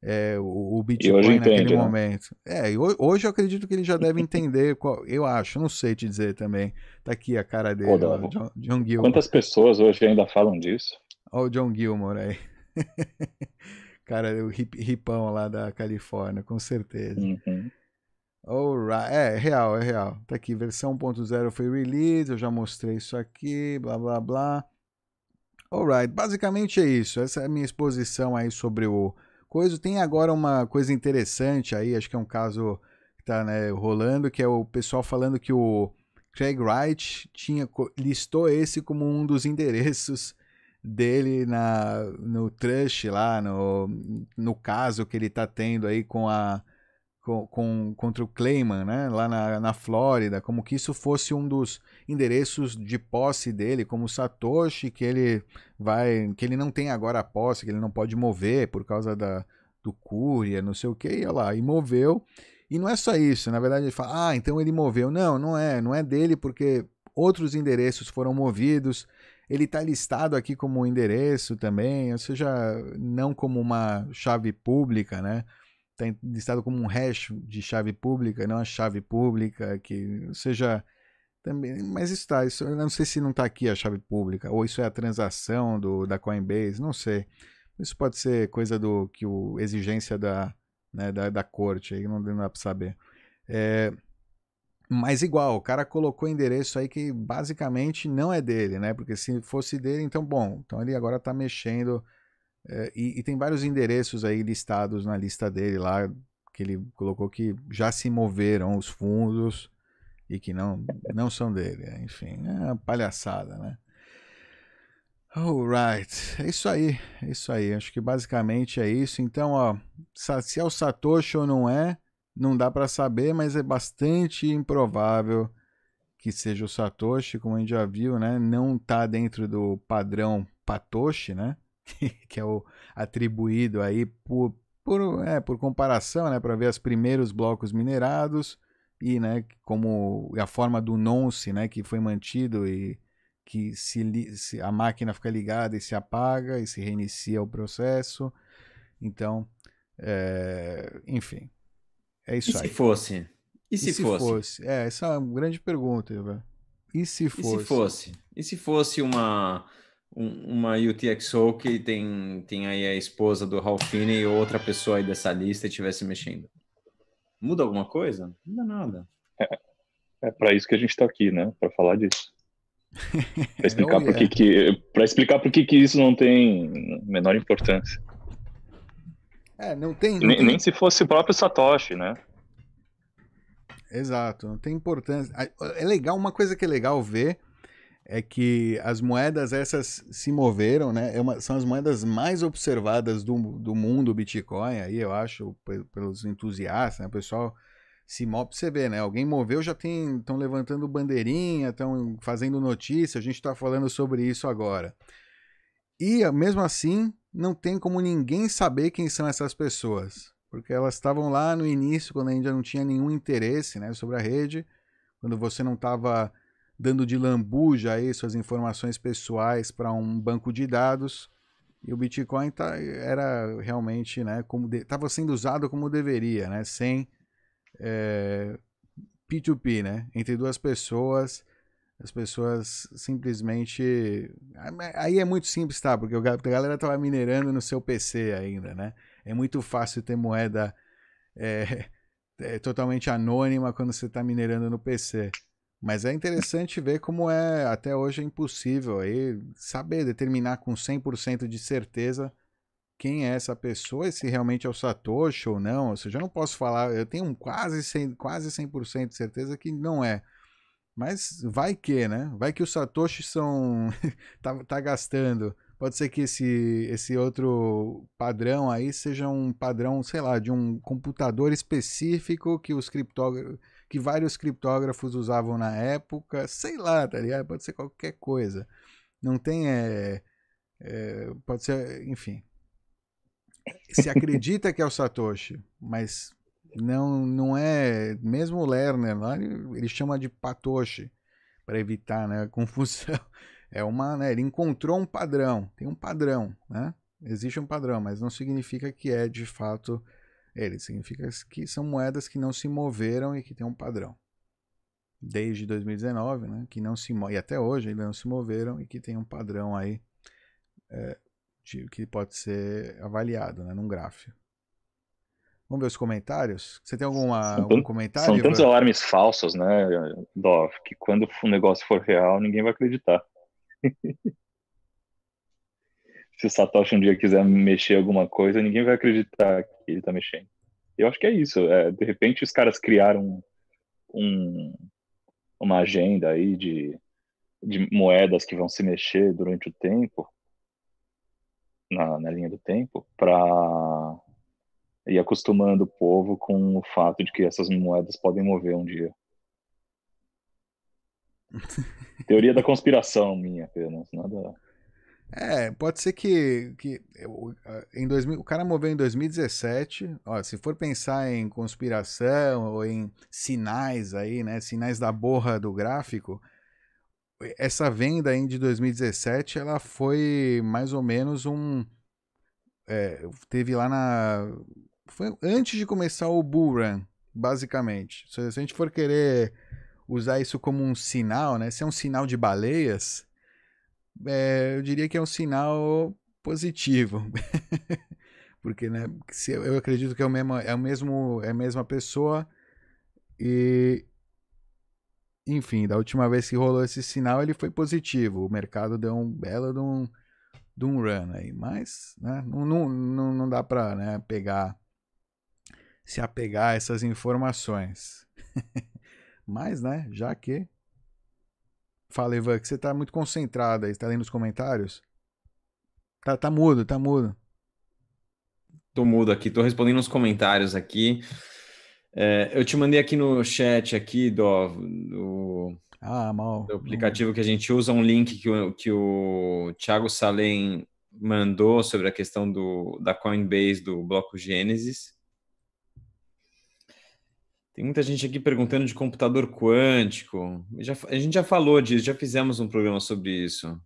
é, o, o Bitcoin entende, naquele né? momento. É, hoje eu acredito que ele já deve entender, qual, eu acho, não sei te dizer também. Tá aqui a cara dele, Pô, ó, John, John Gilmore. Quantas pessoas hoje ainda falam disso? Olha o John Gilmore aí. Cara, o hip, hipão lá da Califórnia, com certeza. Uhum. Alright. É, é real, é real. Tá aqui, versão 1.0 foi release, eu já mostrei isso aqui, blá blá blá. Alright, basicamente é isso. Essa é a minha exposição aí sobre o coisa. Tem agora uma coisa interessante aí, acho que é um caso que tá né, rolando, que é o pessoal falando que o Craig Wright tinha, listou esse como um dos endereços dele na, no trust lá, no, no caso que ele está tendo aí com a. Com, com, contra o Clayman, né? Lá na, na Flórida, como que isso fosse um dos endereços de posse dele, como Satoshi, que ele vai. que ele não tem agora a posse, que ele não pode mover por causa da, do Curia, não sei o que, e lá, e moveu. E não é só isso, na verdade ele fala, ah, então ele moveu. Não, não é, não é dele porque outros endereços foram movidos ele está listado aqui como endereço também, ou seja, não como uma chave pública, né? Está listado como um hash de chave pública, não a chave pública, que, ou seja, também, mas isso está, isso, não sei se não está aqui a chave pública, ou isso é a transação do, da Coinbase, não sei. Isso pode ser coisa do que o exigência da, né, da, da corte, aí não dá para saber. É, mas igual, o cara colocou endereço aí que basicamente não é dele, né? Porque se fosse dele, então bom, então ele agora tá mexendo é, e, e, tem vários endereços aí listados na lista dele lá que ele colocou que já se moveram os fundos e que não não são dele, né? enfim, é uma palhaçada, né? Alright, é isso aí, é isso aí. Acho que basicamente é isso. Então, ó, se é o Satoshi ou não é, não dá para saber, mas é bastante improvável que seja o Satoshi, como a gente já viu, né? Não está dentro do padrão Patoshi, né? que é o atribuído aí por, por, é, por comparação, né? Para ver os primeiros blocos minerados e, né? Como a forma do nonce, né? Que foi mantido e que se, se a máquina fica ligada e se apaga e se reinicia o processo. Então, é, enfim, é isso e aí. E se fosse? E se, e se fosse? fosse? É, essa é uma grande pergunta, velho. E se fosse? E se fosse? E se fosse uma uma UTXO que tem, tem aí a esposa do Ralph e outra pessoa aí dessa lista e estivesse mexendo? Muda alguma coisa? muda nada. É, é para isso que a gente está aqui, né? Para falar disso. Para explicar oh, por que, que para explicar por que, que isso não tem menor importância. É, não tem. Nem, nem se fosse o próprio Satoshi, né? Exato, não tem importância. É legal, uma coisa que é legal ver é que as moedas essas se moveram, né? É uma, são as moedas mais observadas do, do mundo, o Bitcoin, aí eu acho, pelos entusiastas, né? O pessoal se move, você vê, né? Alguém moveu, já tem, estão levantando bandeirinha, estão fazendo notícia, a gente está falando sobre isso agora. E mesmo assim, não tem como ninguém saber quem são essas pessoas, porque elas estavam lá no início, quando ainda não tinha nenhum interesse né, sobre a rede, quando você não estava dando de lambuja aí suas informações pessoais para um banco de dados. E o Bitcoin tá, era realmente, né, como estava sendo usado como deveria, né, sem é, eh, P2P, né, entre duas pessoas, as pessoas simplesmente. Ah, aí é muito simples, tá? Porque a galera tava minerando no seu PC ainda, né? É muito fácil ter moeda é, é totalmente anônima quando você está minerando no PC. Mas é interessante ver como é até hoje é impossível aí saber determinar com 100% de certeza quem é essa pessoa e se realmente é o Satoshi ou não. Ou seja, eu não posso falar, eu tenho um quase 100%, quase 100 de certeza que não é. Mas vai que, né? Vai que os Satoshi são. tá, tá gastando. Pode ser que esse, esse outro padrão aí seja um padrão, sei lá, de um computador específico que os criptógrafos. que vários criptógrafos usavam na época. Sei lá, tá ligado? Pode ser qualquer coisa. Não tem. É, é, pode ser. Enfim. Se acredita que é o Satoshi, mas não, não é. Mesmo o Lerner lá, ele, chama de patoche para evitar né, confusão. É uma, né, ele encontrou um padrão, tem um padrão, né? Existe um padrão, mas não significa que é de fato ele. Significa que são moedas que não se moveram e que tem um padrão. Desde 2019, né? Que não se e até hoje ainda não se moveram e que tem um padrão aí é, que pode ser avaliado, né, num gráfico. Vamos ver os comentários? Você tem alguma, são algum comentário? São tantos alarmes falsos, né, Dov, que quando o negócio for real, ninguém vai acreditar. Se o Satoshi um dia quiser mexer alguma coisa, ninguém vai acreditar que ele está mexendo. Eu acho que é isso. É, de repente, os caras criaram um, uma agenda aí de, de moedas que vão se mexer durante o tempo, na, na linha do tempo, para e acostumando o povo com o fato de que essas moedas podem mover um dia. Teoria da conspiração minha apenas, nada. É, pode ser que, que em 2000, o cara moveu em 2017. Ó, se for pensar em conspiração ou em sinais aí, né, sinais da borra do gráfico, essa venda aí de 2017, ela foi mais ou menos um é, teve lá na foi antes de começar o Bull Run, basicamente. Se a gente for querer usar isso como um sinal, né? Se é um sinal de baleias, é, eu diria que é um sinal positivo. Porque, né, se, eu acredito que é o mesmo, é o mesmo, é a mesma pessoa e enfim, da última vez que rolou esse sinal, ele foi positivo. O mercado deu um belo de um, de um run aí, mas né, não, não, não dá para né, pegar se apegar a essas informações. Mas, né, já que. Fala, Ivan, que você está muito concentrado aí, está lendo os comentários? Tá, tá mudo, tá mudo. Tô mudo aqui, tô respondendo uns comentários aqui. É, eu te mandei aqui no chat aqui do, do, ah, mal. do aplicativo que a gente usa, um link que o, que o Thiago Salem mandou sobre a questão do, da Coinbase do bloco Gênesis. Tem muita gente aqui perguntando de computador quântico. Já, a gente já falou disso, já fizemos um programa sobre isso.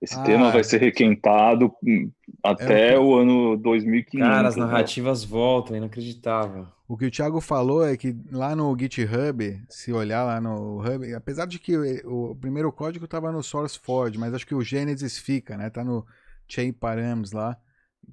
Esse ah, tema vai ser requentado hum, até é o... o ano 2015. Cara, as né? narrativas né? voltam, é inacreditável. O que o Thiago falou é que lá no GitHub, se olhar lá no Hub, apesar de que o, o primeiro código estava no SourceForge, mas acho que o Genesis fica, né? Tá no chain params lá.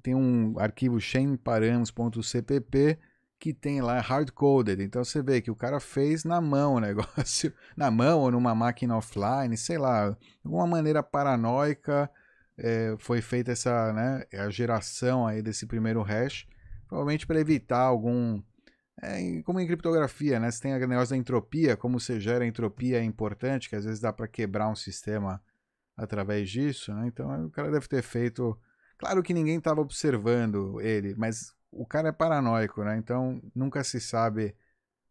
Tem um arquivo chainparams.cpp que tem lá é hard-coded. Então você vê que o cara fez na mão o negócio, na mão ou numa máquina offline, sei lá, de alguma maneira paranoica é, foi feita essa, né, é a geração aí desse primeiro hash, provavelmente para evitar algum, é, como em criptografia, né, você tem o negócio da entropia, como você gera entropia é importante, que às vezes dá para quebrar um sistema através disso, né? então o cara deve ter feito... Claro que ninguém estava observando ele, mas o cara é paranoico, né? Então nunca se sabe.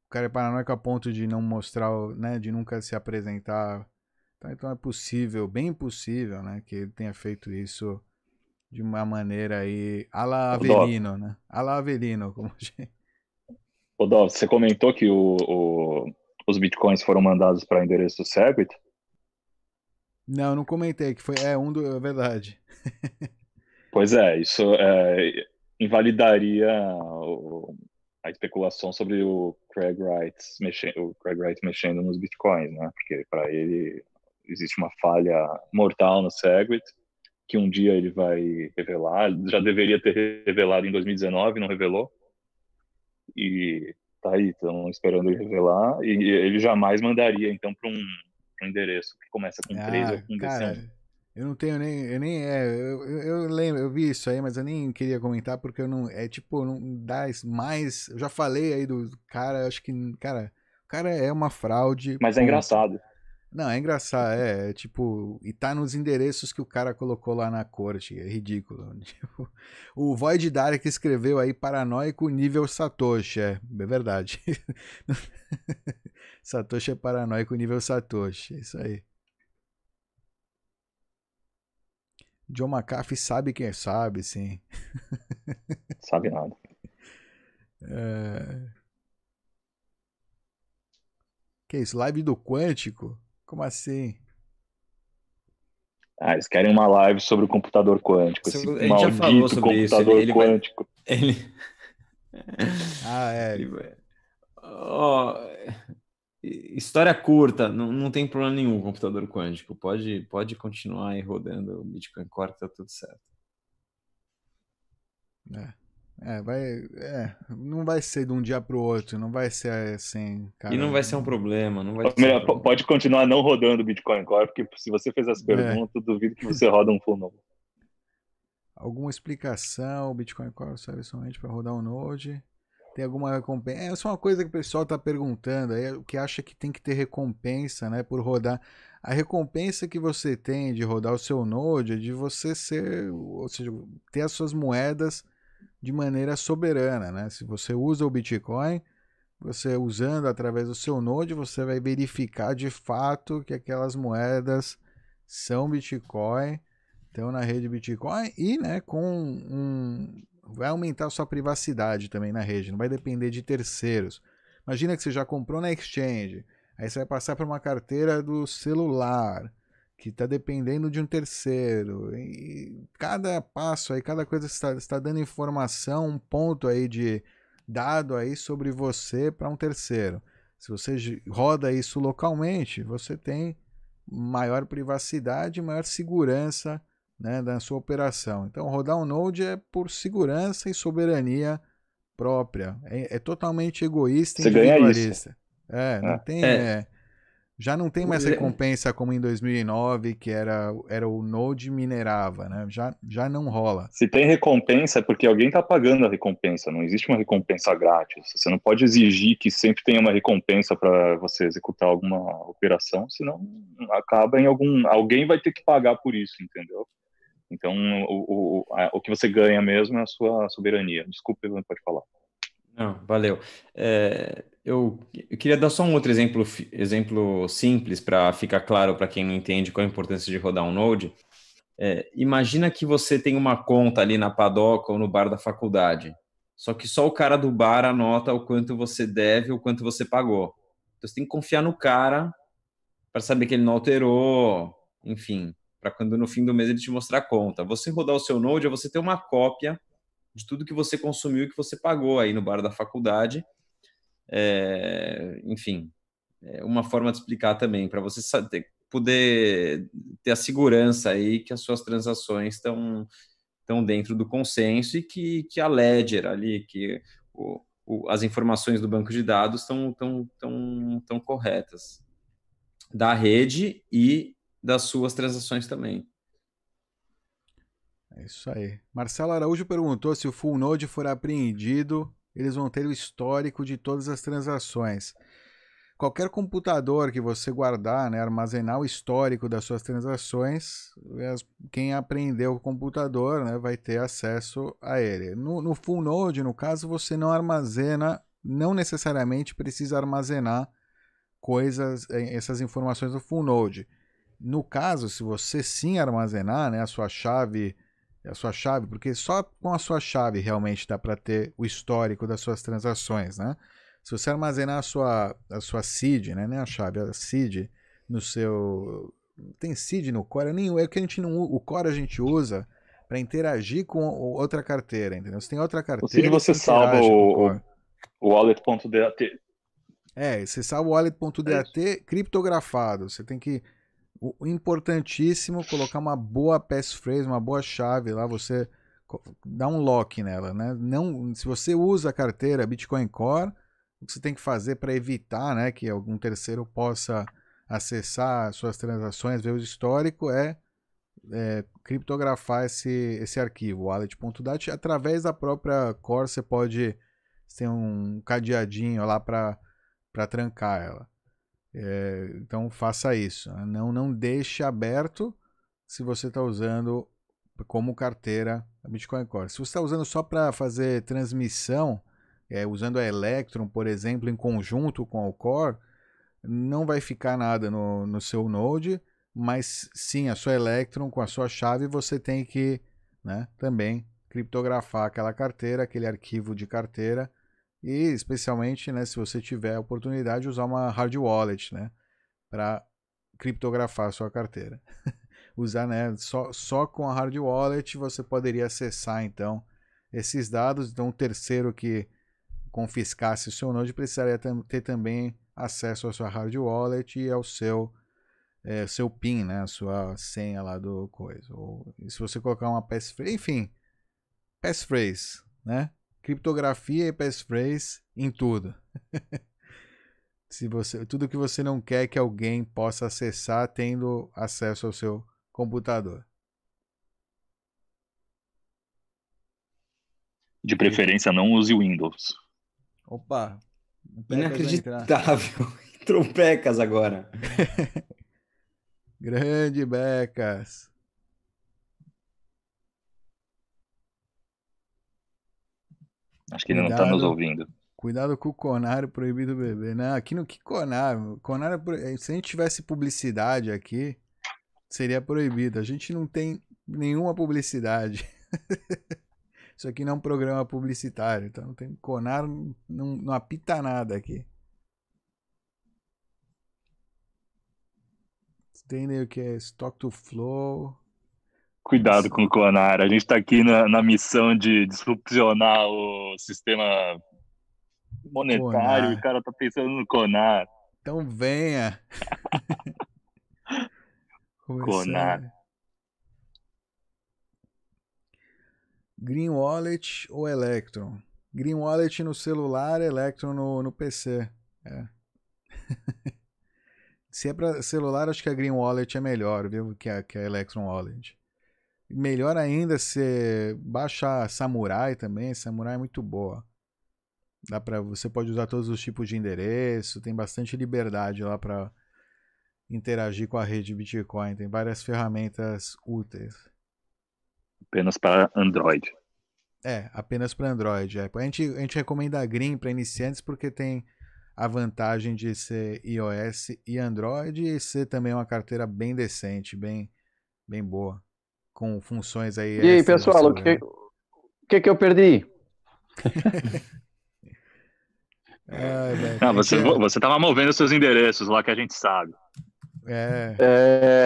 O cara é paranoico a ponto de não mostrar, né? De nunca se apresentar. Então, então é possível, bem possível, né? Que ele tenha feito isso de uma maneira aí. Ala Avelino, né? Ala Avelino, como a gente. Ô, Dov, você comentou que o, o, os bitcoins foram mandados para endereço Segwit? Não, não comentei, que foi. É um do. É verdade. pois é, isso. É, invalidaria a especulação sobre o Craig Wright mexendo, o Craig Wright mexendo nos bitcoins, né? Porque para ele existe uma falha mortal no Segwit que um dia ele vai revelar, já deveria ter revelado em 2019, não revelou. E tá aí, estão esperando ele revelar e ele jamais mandaria então para um, um, endereço que começa com ah, ou com eu não tenho nem. Eu nem é, eu, eu, lembro, eu vi isso aí, mas eu nem queria comentar porque eu não. É tipo, não dá mais. Eu já falei aí do cara, acho que. Cara, o cara é uma fraude. Mas é engraçado. Não, é engraçado, é, é, tipo, e tá nos endereços que o cara colocou lá na corte, é ridículo. Tipo, o Void Dark escreveu aí paranoico nível Satoshi, é, é verdade. Satoshi é paranoico nível Satoshi, é isso aí. John McAfee sabe quem é, sabe, sim. sabe nada. É... Que é isso? Live do Quântico? Como assim? Ah, eles querem uma live sobre o computador quântico. Esse maldito já falou sobre computador isso. Ele, quântico. Ele... ele... ah, é. Ele... Oh... História curta, não, não tem problema nenhum computador quântico. Pode, pode continuar aí rodando o Bitcoin Core, tá tudo certo. É. É, vai, é, não vai ser de um dia para o outro, não vai ser assim, cara. E não vai ser um problema, não vai Melhor, um Pode continuar não rodando o Bitcoin Core, porque se você fez as é. perguntas, é. duvido que você roda um full node. Alguma explicação, o Bitcoin Core serve somente para rodar um node. Tem alguma recompensa? É, essa é uma coisa que o pessoal está perguntando aí, o que acha que tem que ter recompensa, né, por rodar. A recompensa que você tem de rodar o seu Node é de você ser, ou seja, ter as suas moedas de maneira soberana, né? Se você usa o Bitcoin, você usando através do seu Node, você vai verificar de fato que aquelas moedas são Bitcoin, estão na rede Bitcoin e, né, com um, vai aumentar a sua privacidade também na rede, não vai depender de terceiros. Imagina que você já comprou na exchange, aí você vai passar para uma carteira do celular, que está dependendo de um terceiro. E cada passo aí, cada coisa está, está dando informação, um ponto aí de dado aí sobre você para um terceiro. Se você roda isso localmente, você tem maior privacidade, maior segurança né, da sua operação. Então, rodar um node é por segurança e soberania própria. É, é totalmente egoísta e individualista. É, não é. tem. É. é. já não tem mais é recompensa como em 2009, que era, era o Node minerava, né? Já, já não rola. Se tem recompensa, é porque alguém está pagando a recompensa. Não existe uma recompensa grátis. Você não pode exigir que sempre tenha uma recompensa para você executar alguma operação, senão acaba em algum. Alguém vai ter que pagar por isso, entendeu? Então, o, o, a, o que você ganha mesmo é a sua soberania. Desculpe, não pode falar. Não, valeu. É, eu, eu, queria dar só um outro exemplo, exemplo simples para ficar claro para quem não entende qual a importância de rodar um Node. É, imagina que você tem uma conta ali na padoca ou no bar da faculdade. Só que só o cara do bar anota o quanto você deve ou quanto você pagou. Então você tem que confiar no cara para saber que ele não alterou, enfim para quando no fim do mês ele te mostrar a conta. Você rodar o seu Node é você ter uma cópia de tudo que você consumiu e que você pagou aí no bar da faculdade. É, enfim, é uma forma de explicar também, para você saber, poder ter a segurança aí que as suas transações estão estão dentro do consenso e que, que a Ledger ali, que o, o, as informações do banco de dados estão tão, tão, tão corretas da rede e das suas transações também. É isso aí. Marcelo Araújo perguntou se o full node for apreendido, eles vão ter o histórico de todas as transações. Qualquer computador que você guardar, né, armazenar o histórico das suas transações, é, quem apreendeu o computador né, vai ter acesso a ele. No, no full node, no caso, você não armazena, não necessariamente precisa armazenar coisas, é, essas informações do full node. No caso, se você sim armazenar né, a sua chave, a sua chave, porque só com a sua chave realmente dá para ter o histórico das suas transações, né? Se você armazenar a sua, a sua seed, né, né, a chave, a seed no seu tem seed no Core, nenhum é que a gente não o Core a gente usa para interagir com outra carteira, entendeu? Se tem outra carteira, o você salva o, o wallet.dat. É, você salva o wallet.dat é criptografado. Você tem que o importantíssimo colocar uma boa passphrase, uma boa chave lá, você dá um lock nela, né? Não, se você usa a carteira Bitcoin Core, o que você tem que fazer para evitar, né, que algum terceiro possa acessar suas transações, ver o histórico é, é criptografar esse, esse arquivo, wallet.dat, através da própria Core você pode ter um cadeadinho lá para trancar ela. É, então faça isso. Né? Não, não deixe aberto se você está usando como carteira a Bitcoin Core. Se você está usando só para fazer transmissão, é, usando a Electron, por exemplo, em conjunto com o Core, não vai ficar nada no, no seu Node, mas sim a sua Electron com a sua chave você tem que né, também criptografar aquela carteira, aquele arquivo de carteira e especialmente, né, se você tiver a oportunidade de usar uma hard wallet, né, para criptografar a sua carteira. usar, né, só, só com a hard wallet você poderia acessar então esses dados, então um terceiro que confiscasse o seu node precisaria ter também acesso à sua hard wallet e ao seu é, seu PIN, né, a sua senha lá do coisa. Ou se você colocar uma passphrase, enfim, passphrase, né? criptografia e passphrase em tudo. Se você, tudo que você não quer que alguém possa acessar tendo acesso ao seu computador. De preferência, não use Windows. Opa! Inacreditável. Entrou Pecas agora. Grande Becas. Acho que Cuidado. ele não tá nos ouvindo. Cuidado com o Conar proibido beber. Não, né? aqui no que Conar? Conar é eh, Se a gente tivesse publicidade aqui, seria proibido. A gente não tem nenhuma publicidade. Isso aqui não é um programa publicitário, então não tem Conar não, não apita nada aqui. Entendem o que é stock to flow? Cuidado com o clonar. A gente está aqui na, na, missão de disrupcionar o sistema monetário e o cara tá pensando no clonar. Então venha. clonar. Green Wallet ou Electron? Green Wallet no celular, Electron no, no PC. É. Se é para celular, acho que a Green Wallet é melhor, viu? Que a, que a Electron Wallet. Melhor ainda se baixar Samurai também. Samurai é muito boa. Dá para você pode usar todos os tipos de endereço, tem bastante liberdade lá para interagir com a rede Bitcoin. Tem várias ferramentas úteis. Apenas para Android. É, apenas para Android. É. A, gente, a gente recomenda a Green para iniciantes porque tem a vantagem de ser iOS e Android e ser também uma carteira bem decente, bem, bem boa com funções aí. E aí, pessoal, o que, o que, que eu perdi? ah, você, você tava movendo seus endereços lá que a gente sabe. É.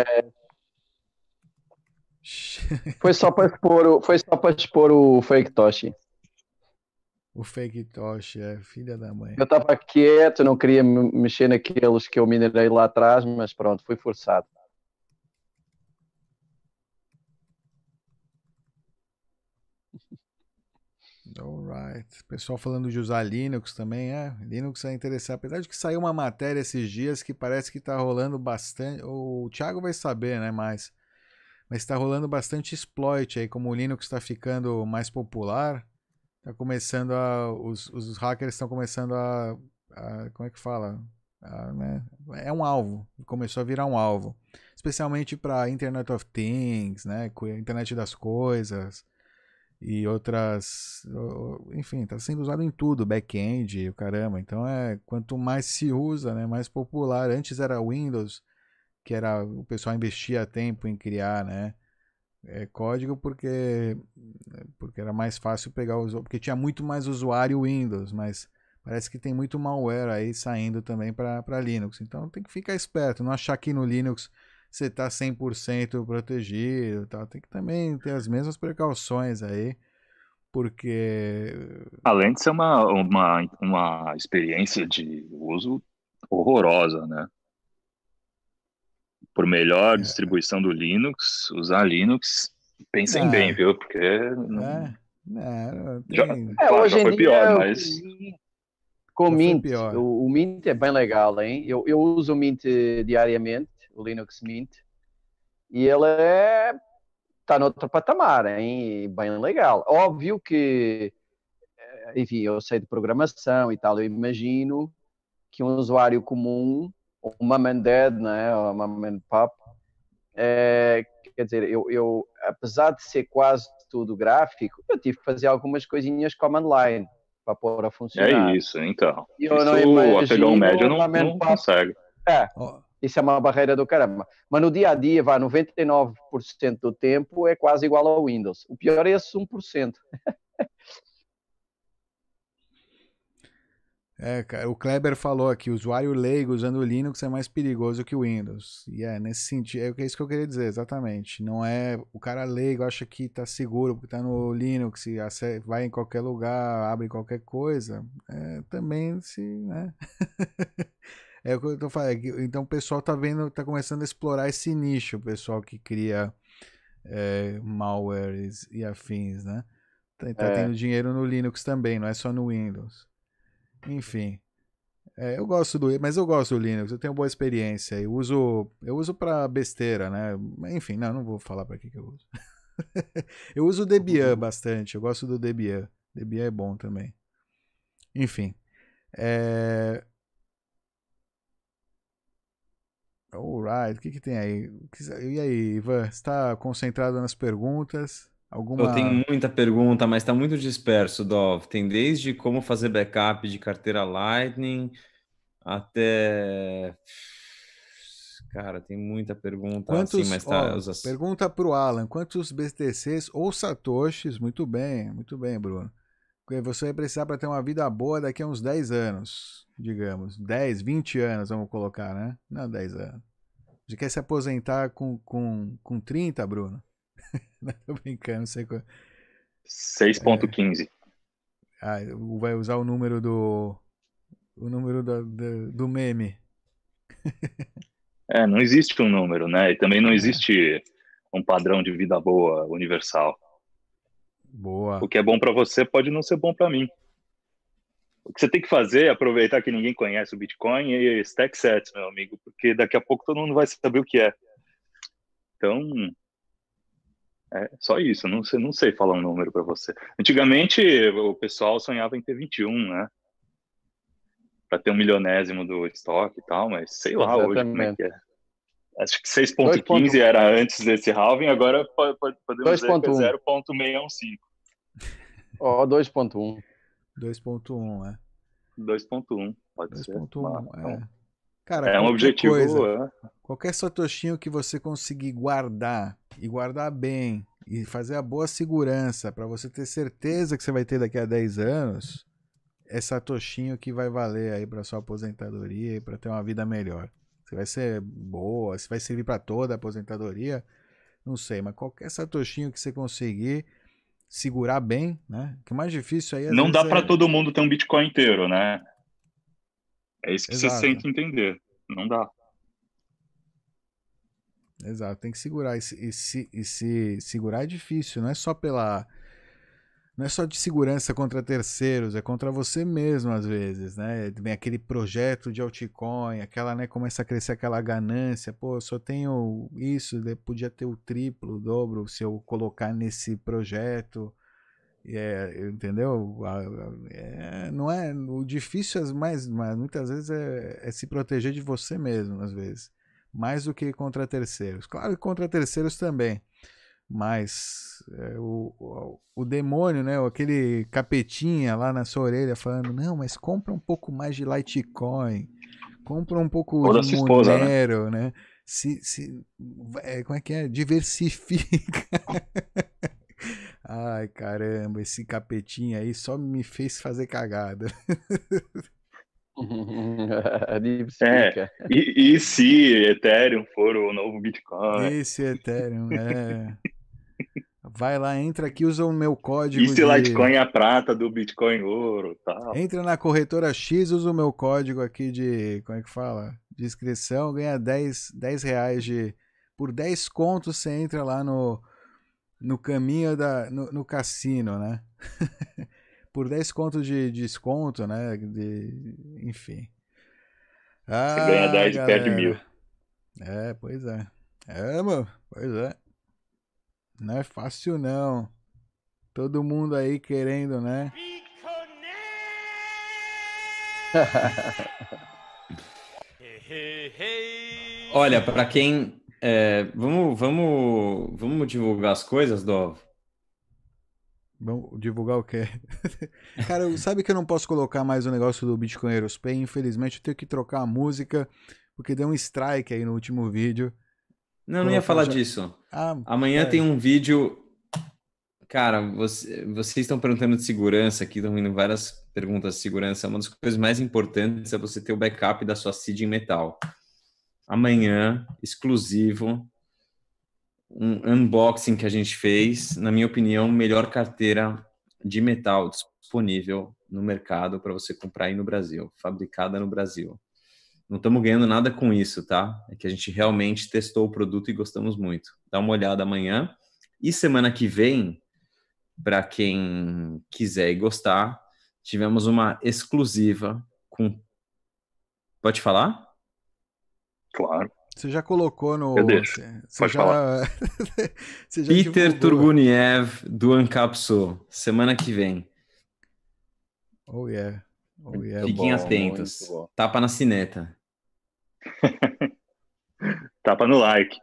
é... Foi só para expor o, foi só para expor o fake Toshi. O fake Toshi, é filha da mãe. Eu tava quieto, não queria mexer naqueles que eu minerei lá atrás, mas pronto, fui forçado. Alright. Pessoal falando de usar Linux também, é. Linux é interessante. Apesar de que saiu uma matéria esses dias que parece que está rolando bastante. O Thiago vai saber, né? Mas. Mas está rolando bastante exploit aí, como o Linux está ficando mais popular, tá começando a. Os, os hackers estão começando a, a, Como é que fala? A, né? É um alvo. Começou a virar um alvo. Especialmente para Internet of Things, né? Internet das coisas e outras. Enfim, está sendo usado em tudo, back-end e o caramba. Então, é, quanto mais se usa, né, mais popular. Antes era Windows, que era o pessoal investia tempo em criar né, é, código porque, porque era mais fácil pegar os. Porque tinha muito mais usuário Windows, mas parece que tem muito malware aí saindo também para Linux. Então, tem que ficar esperto, não achar que no Linux você está 100% protegido, tá? tem que também ter as mesmas precauções aí, porque... Além de ser uma, uma, uma experiência de uso horrorosa, né? Por melhor é. distribuição do Linux, usar Linux, pensem é. bem, viu? Porque... Não... É. Não, é, já, é, hoje já foi pior, mas... Com Mint, o Mint, o, Mint é bem legal, hein? Eu, eu uso o Mint diariamente o Linux Mint, e ele é está noutro patamar, hein? bem legal. Óbvio que, eh, enfim, eu sei de programação e tal, eu imagino que um usuário comum, o mom and dad, né? ou mom and pop, é, quer dizer, eu, eu, apesar de ser quase tudo gráfico, eu tive que fazer algumas coisinhas command line para pôr a é funcionar. É isso, então. E eu isso, não imagino, o apegão médio não, não, não consegue. É. Oh. Isso é uma barreira do caramba. Mas no dia a dia, vá, 99% do tempo é quase igual ao Windows. O pior é esse 1%. É, o Kleber falou aqui, usuário leigo usando o Linux é mais perigoso que o Windows. E é nesse sentido, é, é isso que eu queria dizer, exatamente. Não é o cara leigo acha que está seguro porque está no Linux, vai em qualquer lugar, abre qualquer coisa. É, também se, né? É o que eu tô falando. É então o pessoal tá vendo, tá começando a explorar esse nicho, o pessoal que cria é, malwares e afins, né? Tá, tá é. tendo dinheiro no Linux também, não é só no Windows. Enfim. É, eu gosto do, mas eu gosto do Linux, eu tenho boa experiência. Eu uso, eu uso para besteira, né? Enfim, não, não vou falar para que que eu uso. eu uso o Debian uhum. bastante, eu gosto do Debian. Debian é bom também. Enfim. É, Alright, o que, que tem aí? E aí, Ivan, você está concentrado nas perguntas? Alguma... Eu tenho muita pergunta, mas está muito disperso, Dov. Tem desde como fazer backup de carteira Lightning até. Cara, tem muita pergunta assim, quantos, assim, mas tá. Ó, Pergunta Alan: quantos BTCs ou Satoshis? Muito bem, muito bem, Bruno você vai precisar para ter uma vida boa daqui a uns 10 anos, digamos. 10, 20 anos, vamos colocar, né? Não, 10 anos. Você quer se aposentar com, com, com 30, Bruno? não tô brincando, não sei qual. 6.15. É... Ah, vai usar o número do. O número do, do, do meme. é, não existe um número, né? E também não é. existe um padrão de vida boa universal. Boa. O que é bom para você pode não ser bom para mim. O que você tem que fazer é aproveitar que ninguém conhece o Bitcoin e stack sets, meu amigo, porque daqui a pouco todo mundo vai saber o que é. Então, é só isso. Não sei, não sei falar um número para você. Antigamente, o pessoal sonhava em ter 21, né? Para ter um milionésimo do estoque e tal, mas sei lá Exatamente. hoje como é que é. Acho que 6.15 era antes desse halving, agora podemos 2. dizer que é 0.615. Ó, oh, 2.1. 2.1, é. 2.1, pode 2. ser. 2.1, é. Cara, é um objetivo. Coisa, é. Qualquer satoshinho que você conseguir guardar e guardar bem e fazer a boa segurança para você ter certeza que você vai ter daqui a 10 anos, é satoshinho que vai valer aí para sua aposentadoria e para ter uma vida melhor. Se vai ser boa, se vai servir para toda a aposentadoria, não sei, mas qualquer satoshinho que você conseguir segurar bem, né? O que é mais difícil aí é Não dá para é... todo mundo ter um Bitcoin inteiro, né? É isso que Exato. você sente entender. Não dá. Exato, tem que segurar. E se, e se, e se segurar é difícil, não é só pela não é só de segurança contra terceiros, é contra você mesmo às vezes, né? Vem aquele projeto de altcoin, aquela, né, começa a crescer aquela ganância, pô, eu só tenho isso, podia ter o triplo, o dobro se eu colocar nesse projeto. É, entendeu? É, não é o difícil, mas, mas muitas vezes é, é se proteger de você mesmo, às vezes, mais do que contra terceiros. Claro, contra terceiros também. Mas é, o, o, o, demônio, né? Aquele capetinha lá na sua orelha falando, não, mas compra um pouco mais de Litecoin, compra um pouco Toda de né? Monero, né? né? Se, se, é, como é que é? Diversifica. Ai, caramba, esse capetinha aí só me fez fazer cagada. é, e, e, se Ethereum for o novo Bitcoin? E se Ethereum, é. Vai lá, entra aqui, usa o meu código. E se de... Litecoin é a prata do Bitcoin ouro tal. Tá? Entra na corretora X, usa o meu código aqui de. Como é que fala? De inscrição, ganha 10, 10 reais de. Por 10 contos você entra lá no, no caminho da. no, no cassino, né? Por 10 contos de, de desconto, né? De, enfim. Ah, você ganha 10 e ah, perde mil. É, pois é. É, mano, pois é. Não é fácil não. Todo mundo aí querendo, né? Olha, para quem é, vamos, vamos, vamos divulgar as coisas, Dov. Vamos divulgar o quê? Cara, sabe que eu não posso colocar mais o negócio do Bitcoin Aerospay? Infelizmente, eu tenho que trocar a música, porque deu um strike aí no último vídeo. Não, eu não ia falar já... disso. Ah, Amanhã é. tem um vídeo. Cara, você, vocês estão perguntando de segurança aqui, estão vindo várias perguntas de segurança. Uma das coisas mais importantes é você ter o backup da sua seed em metal. Amanhã, exclusivo, um unboxing que a gente fez, na minha opinião, melhor carteira de metal disponível no mercado para você comprar aí no Brasil, fabricada no Brasil. Não estamos ganhando nada com isso, tá? É que a gente realmente testou o produto e gostamos muito dá uma olhada amanhã. E semana que vem, para quem quiser e gostar, tivemos uma exclusiva com. Pode falar? Claro. Você já colocou no. Eu deixo. Você, Pode já... falar. você já Peter Turguniev do Ancapsu, semana que vem. Oh yeah. Oh, yeah. Fiquem bom, atentos. Tapa na cineta. Tapa no like.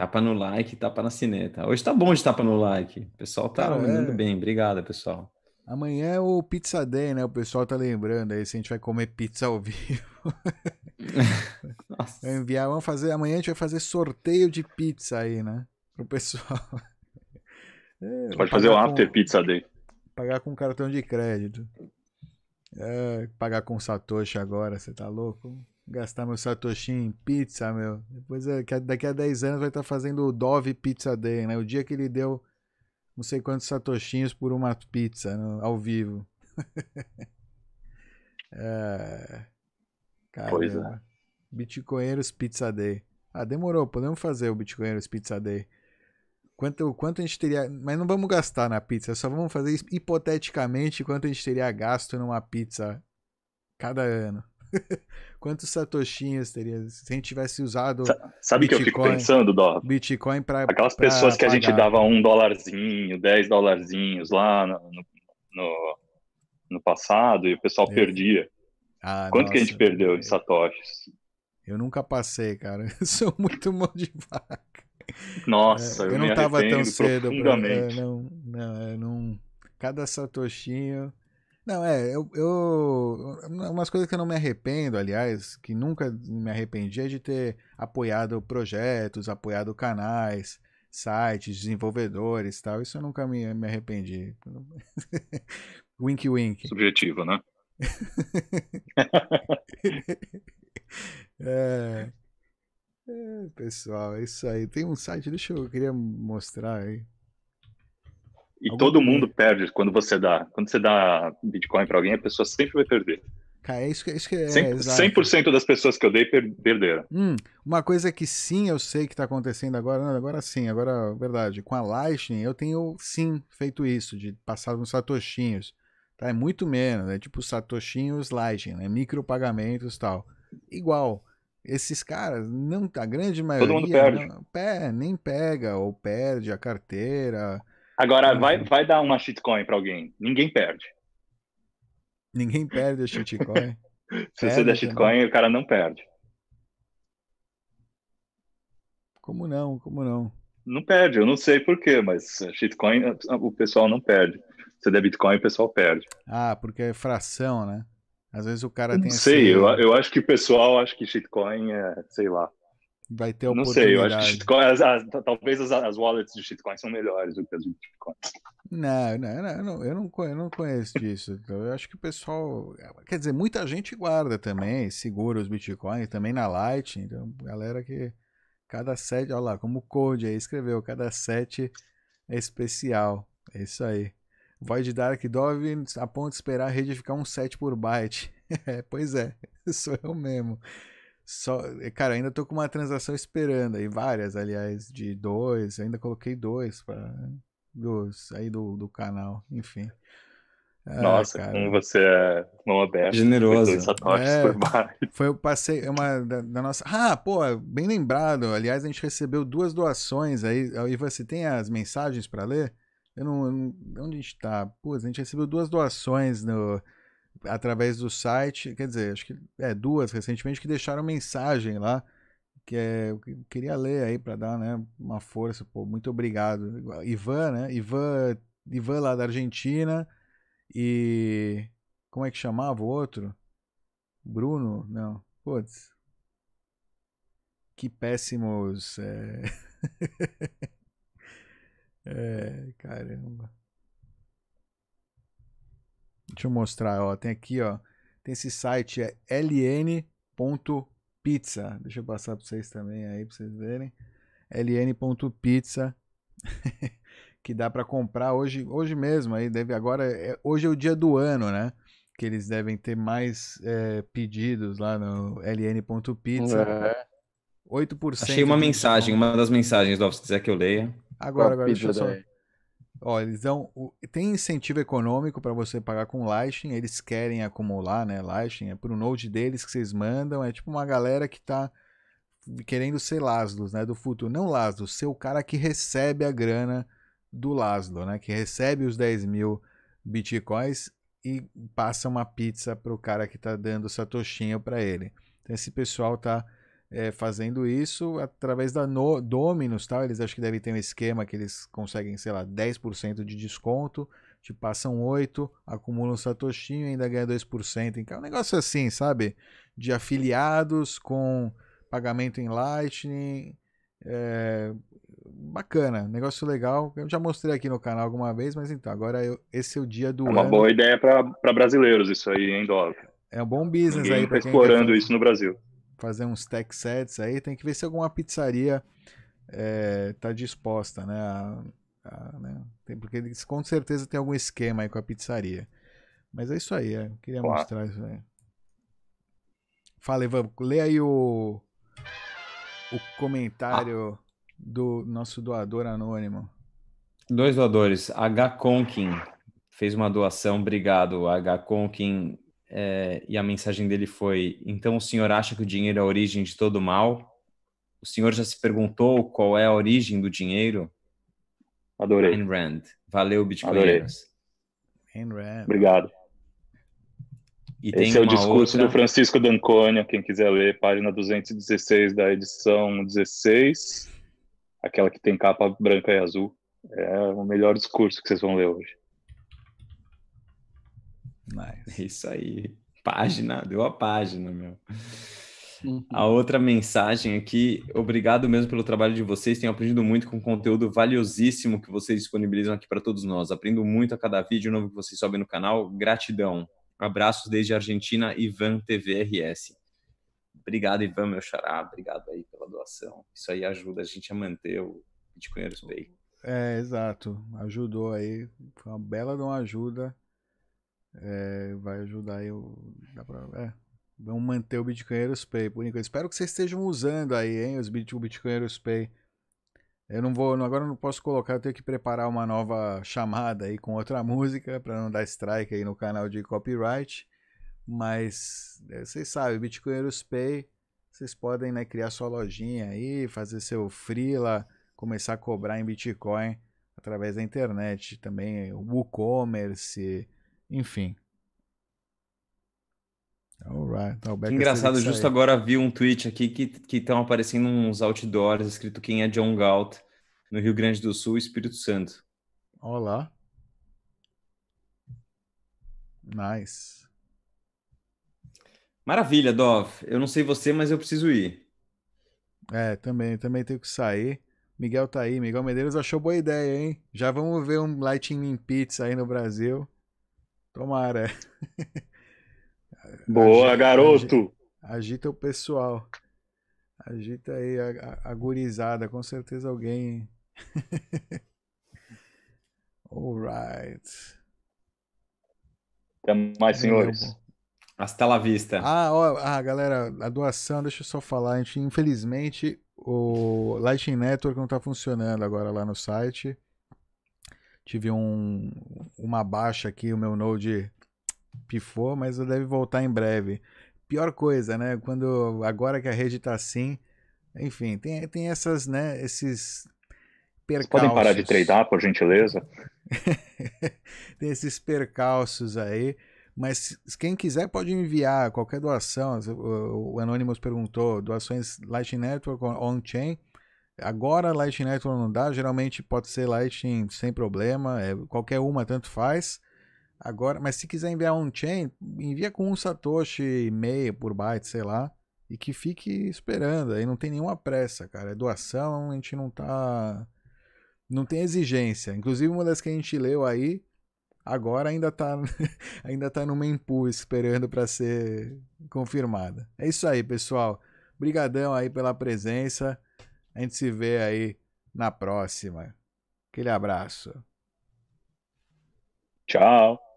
Tapa no like, tapa na cineta. Hoje tá bom de tapa no like. O pessoal tá indo é. bem. Obrigado, pessoal. Amanhã é o Pizza Day, né? O pessoal tá lembrando aí se a gente vai comer pizza ao vivo. Nossa. Vai enviar, vamos fazer, amanhã a gente vai fazer sorteio de pizza aí, né? Pro pessoal. É, Pode fazer o After com, Pizza Day. Pagar com cartão de crédito. É, pagar com Satoshi agora, você tá louco? gastar meu Satoshi em pizza, meu. Depois, é daqui a 10 anos vai estar tá fazendo o Dove Pizza Day, né? O dia que ele deu não sei quantos satoshinhos por uma pizza no, né? ao vivo. é... Pois é. Bitcoinheiros Pizza Day. Ah, demorou, podemos fazer o Bitcoinheiros Pizza Day. Quanto, quanto a gente teria. Mas não vamos gastar na pizza, só vamos fazer hipoteticamente quanto a gente teria gasto numa pizza cada ano. Quantos satoshinhas teria se a gente tivesse usado. Sabe o que eu fico pensando, Dó? Bitcoin para. Aquelas pra pessoas que a gente dava um dólarzinho, dez dólarzinhos lá no, no, no passado e o pessoal é. perdia. Ah, Quanto nossa, que a gente perdeu de é. satoshis? Eu nunca passei, cara. Eu sou muito mão de vaca. Nossa, é, eu, eu não me tava tão cedo. Pra, é, não, não, não, cada satoshinho não, é, eu, eu. Umas coisas que eu não me arrependo, aliás, que nunca me arrependi é de ter apoiado projetos, apoiado canais, sites, desenvolvedores e tal. Isso eu nunca me, me arrependi. wink wink. Subjetivo, né? é, é, pessoal, é isso aí. Tem um site, deixa eu, eu queria mostrar aí. E Algum todo mundo perde quando você dá. Quando você dá Bitcoin para alguém, a pessoa sempre vai perder. Cara, isso, é isso que é. 100%, 100 é das pessoas que eu dei per perderam. Hum, uma coisa que sim, eu sei que está acontecendo agora, não, agora sim, agora verdade. Com a Lightning, eu tenho sim feito isso, de passar uns satoshinhos. Tá? É muito menos, é né? tipo satoshinhos Lightning, né? micropagamentos e tal. Igual. Esses caras, não, a grande maioria. Todo mundo perde. Não, pé, nem pega, ou perde a carteira Agora, uhum. vai, vai dar uma shitcoin para alguém. Ninguém perde. Ninguém perde a shitcoin. Se perde, você der shitcoin, o cara não perde. Como não? Como não? Não perde, eu não sei porquê, mas shitcoin o pessoal não perde. Se der Bitcoin, o pessoal perde. Ah, porque é fração, né? Às vezes o cara tem. Não sei, esse... eu, eu acho que o pessoal acha que shitcoin é, sei lá vai ter Não sei, eu acho que shitcoin, as, as, talvez as, as, wallets de shitcoin são melhores do que as de Bitcoin. Não, não, não, eu, não eu não conheço disso. eu acho que o pessoal. Quer dizer, muita gente guarda também, segura os Bitcoins também na Light. Então, galera que. Cada sete, olha lá, como o Code aí escreveu, cada sete é especial. É isso aí. Void Dark Dove a ponto de esperar a rede ficar um set por byte. É, pois é, sou eu mesmo. Só, eh, cara, ainda tô com uma transação esperando aí, várias, aliás, de dois, ainda coloquei dois para dois aí do, do canal, enfim. Ah, Nossa, cara. como você é mão aberta. Generoso. É, foi o passei uma da, da, nossa. Ah, pô, bem lembrado. Aliás, a gente recebeu duas doações aí. E você tem as mensagens para ler? Eu não, eu não, Onde a gente tá? Pô, a gente recebeu duas doações no através do site, quer dizer, acho que é duas recentemente que deixaram mensagem lá que é, eu queria ler aí para dar, né, uma força, pô, muito obrigado. Ivan, né? Ivan, Ivan lá da Argentina e como é que chamava o outro? Bruno? Não. Putz. Que péssimos. É... é, caramba. Deixa eu mostrar, ó. Tem aqui, ó. Tem esse site, é ln.pizza. Deixa eu passar para vocês também aí, para vocês verem. ln.pizza. que dá para comprar hoje, hoje mesmo aí deve agora é, hoje é o dia do ano, né? Que eles devem ter mais é, pedidos lá no ln.pizza. É. 8%. Achei uma mensagem, uma das mensagens, Dov, se quiser que eu leia. Agora, agora, deixa eu só... Daí? Ó, eles dão. tem incentivo econômico para você pagar com Lightning, eles querem acumular, né? Lightning é para o node deles que vocês mandam, é tipo uma galera que está querendo ser Laszlo, né? Do futuro. Não Laszlo, ser o cara que recebe a grana do Laszlo, né? Que recebe os 10 mil bitcoins e passa uma pizza pro cara que tá dando satoshinho para ele. Então esse pessoal tá é, fazendo isso através da no, Dominus, tal. Tá? eles acho que devem ter um esquema que eles conseguem, sei lá, 10% de desconto, te passam 8, acumulam um satoshinho e ainda ganha 2%. Então, é um negócio assim, sabe? De afiliados com pagamento em Lightning, é, bacana, negócio legal. Eu já mostrei aqui no canal alguma vez, mas então, agora eu, esse é o dia do. É uma ano. boa ideia para brasileiros, isso aí, em dólar. É um bom business Ninguém aí. Tá explorando quem... isso no Brasil fazer uns tech sets aí, tem que ver se alguma pizzaria é, tá disposta, né? A, a, né? Tem, porque eles com certeza tem algum esquema aí com a pizzaria. Mas é isso aí, é, eu queria mostrar isso aí. Fala, Ivan, lê aí o, o comentário ah. do nosso doador anônimo. Dois doadores, H. Conkin fez uma doação, obrigado, H. Conkin é, e a mensagem dele foi: Então o senhor acha que o dinheiro é a origem de todo mal? O senhor já se perguntou qual é a origem do dinheiro? Adorei. Ayn Rand. Valeu, Bitcoinheiros. Ayn Rand. Obrigado. E Esse é o discurso outra... do Francisco D'Anconia, quem quiser ler, página 216 da edição 16, aquela que tem capa branca e azul. É o melhor discurso que vocês vão ler hoje. Nice. É isso aí. Página, deu a página, meu. Uhum. A outra mensagem aqui, obrigado mesmo pelo trabalho de vocês, tenho aprendido muito com o conteúdo valiosíssimo que vocês disponibilizam aqui para todos nós. Aprendo muito a cada vídeo novo que vocês sobem no canal. Gratidão. Abraços desde a Argentina, Ivan TVRS. Obrigado, Ivan, meu xará. Obrigado aí pela doação. Isso aí ajuda a gente a manter o Bitcoinheiros Bay. É, exato. Ajudou aí. Foi uma bela de uma ajuda. É, vai ajudar eu. Dá pra, é, vamos manter o Bitcoinheiros Pay por enquanto. Espero que vocês estejam usando aí, hein? Os Bit, o Pay. Eu não vou, agora não posso colocar, eu tenho que preparar uma nova chamada aí com outra música para não dar strike aí no canal de copyright. Mas é, vocês sabem, Bitcoinheiros Pay, vocês podem né, criar sua lojinha aí, fazer seu freela, começar a cobrar em Bitcoin através da internet também, o WooCommerce, enfim. Alright. Tá, engraçado, justo agora vi um tweet aqui que estão aparecendo uns outdoors escrito quem é John Galt no Rio Grande do Sul, Espírito Santo. Olá. Nice. Maravilha, Dov. Eu não sei você, mas eu preciso ir. É, também, também tenho que sair. Miguel tá aí, Miguel Medeiros achou boa ideia, hein? Já vamos ver um Lightning Pizza aí no Brasil. Tomara. Boa, agita, garoto! Agita, o pessoal. Agita aí a, a, a gurizada. Com certeza alguém. Alright. Até mais, senhores. Hasta la vista. Ah, ó, ah, galera, a doação, deixa eu só falar. A gente, infelizmente, o Lightning Network não está funcionando agora lá no site tive um, uma baixa aqui, o meu Node pifou, mas deve voltar em breve. Pior coisa, né? Quando agora que a rede está assim, enfim, tem, tem essas, né, esses percalços. Vocês podem parar de treinar, por gentileza? tem esses percalços aí, mas quem quiser pode enviar qualquer doação. O Anonymous perguntou, doações Lightning Network on-chain, Agora Lightning Network não dá, geralmente pode ser Lightning sem problema, é, qualquer uma tanto faz. Agora, mas se quiser enviar um chain, envia com um satoshi e meio por byte, sei lá, e que fique esperando, aí não tem nenhuma pressa, cara. É doação, a gente não tá não tem exigência. Inclusive uma das que a gente leu aí, agora ainda tá ainda tá numa impu esperando para ser confirmada. É isso aí, pessoal. Brigadão aí pela presença. A gente se vê aí na próxima. Aquele abraço. Tchau.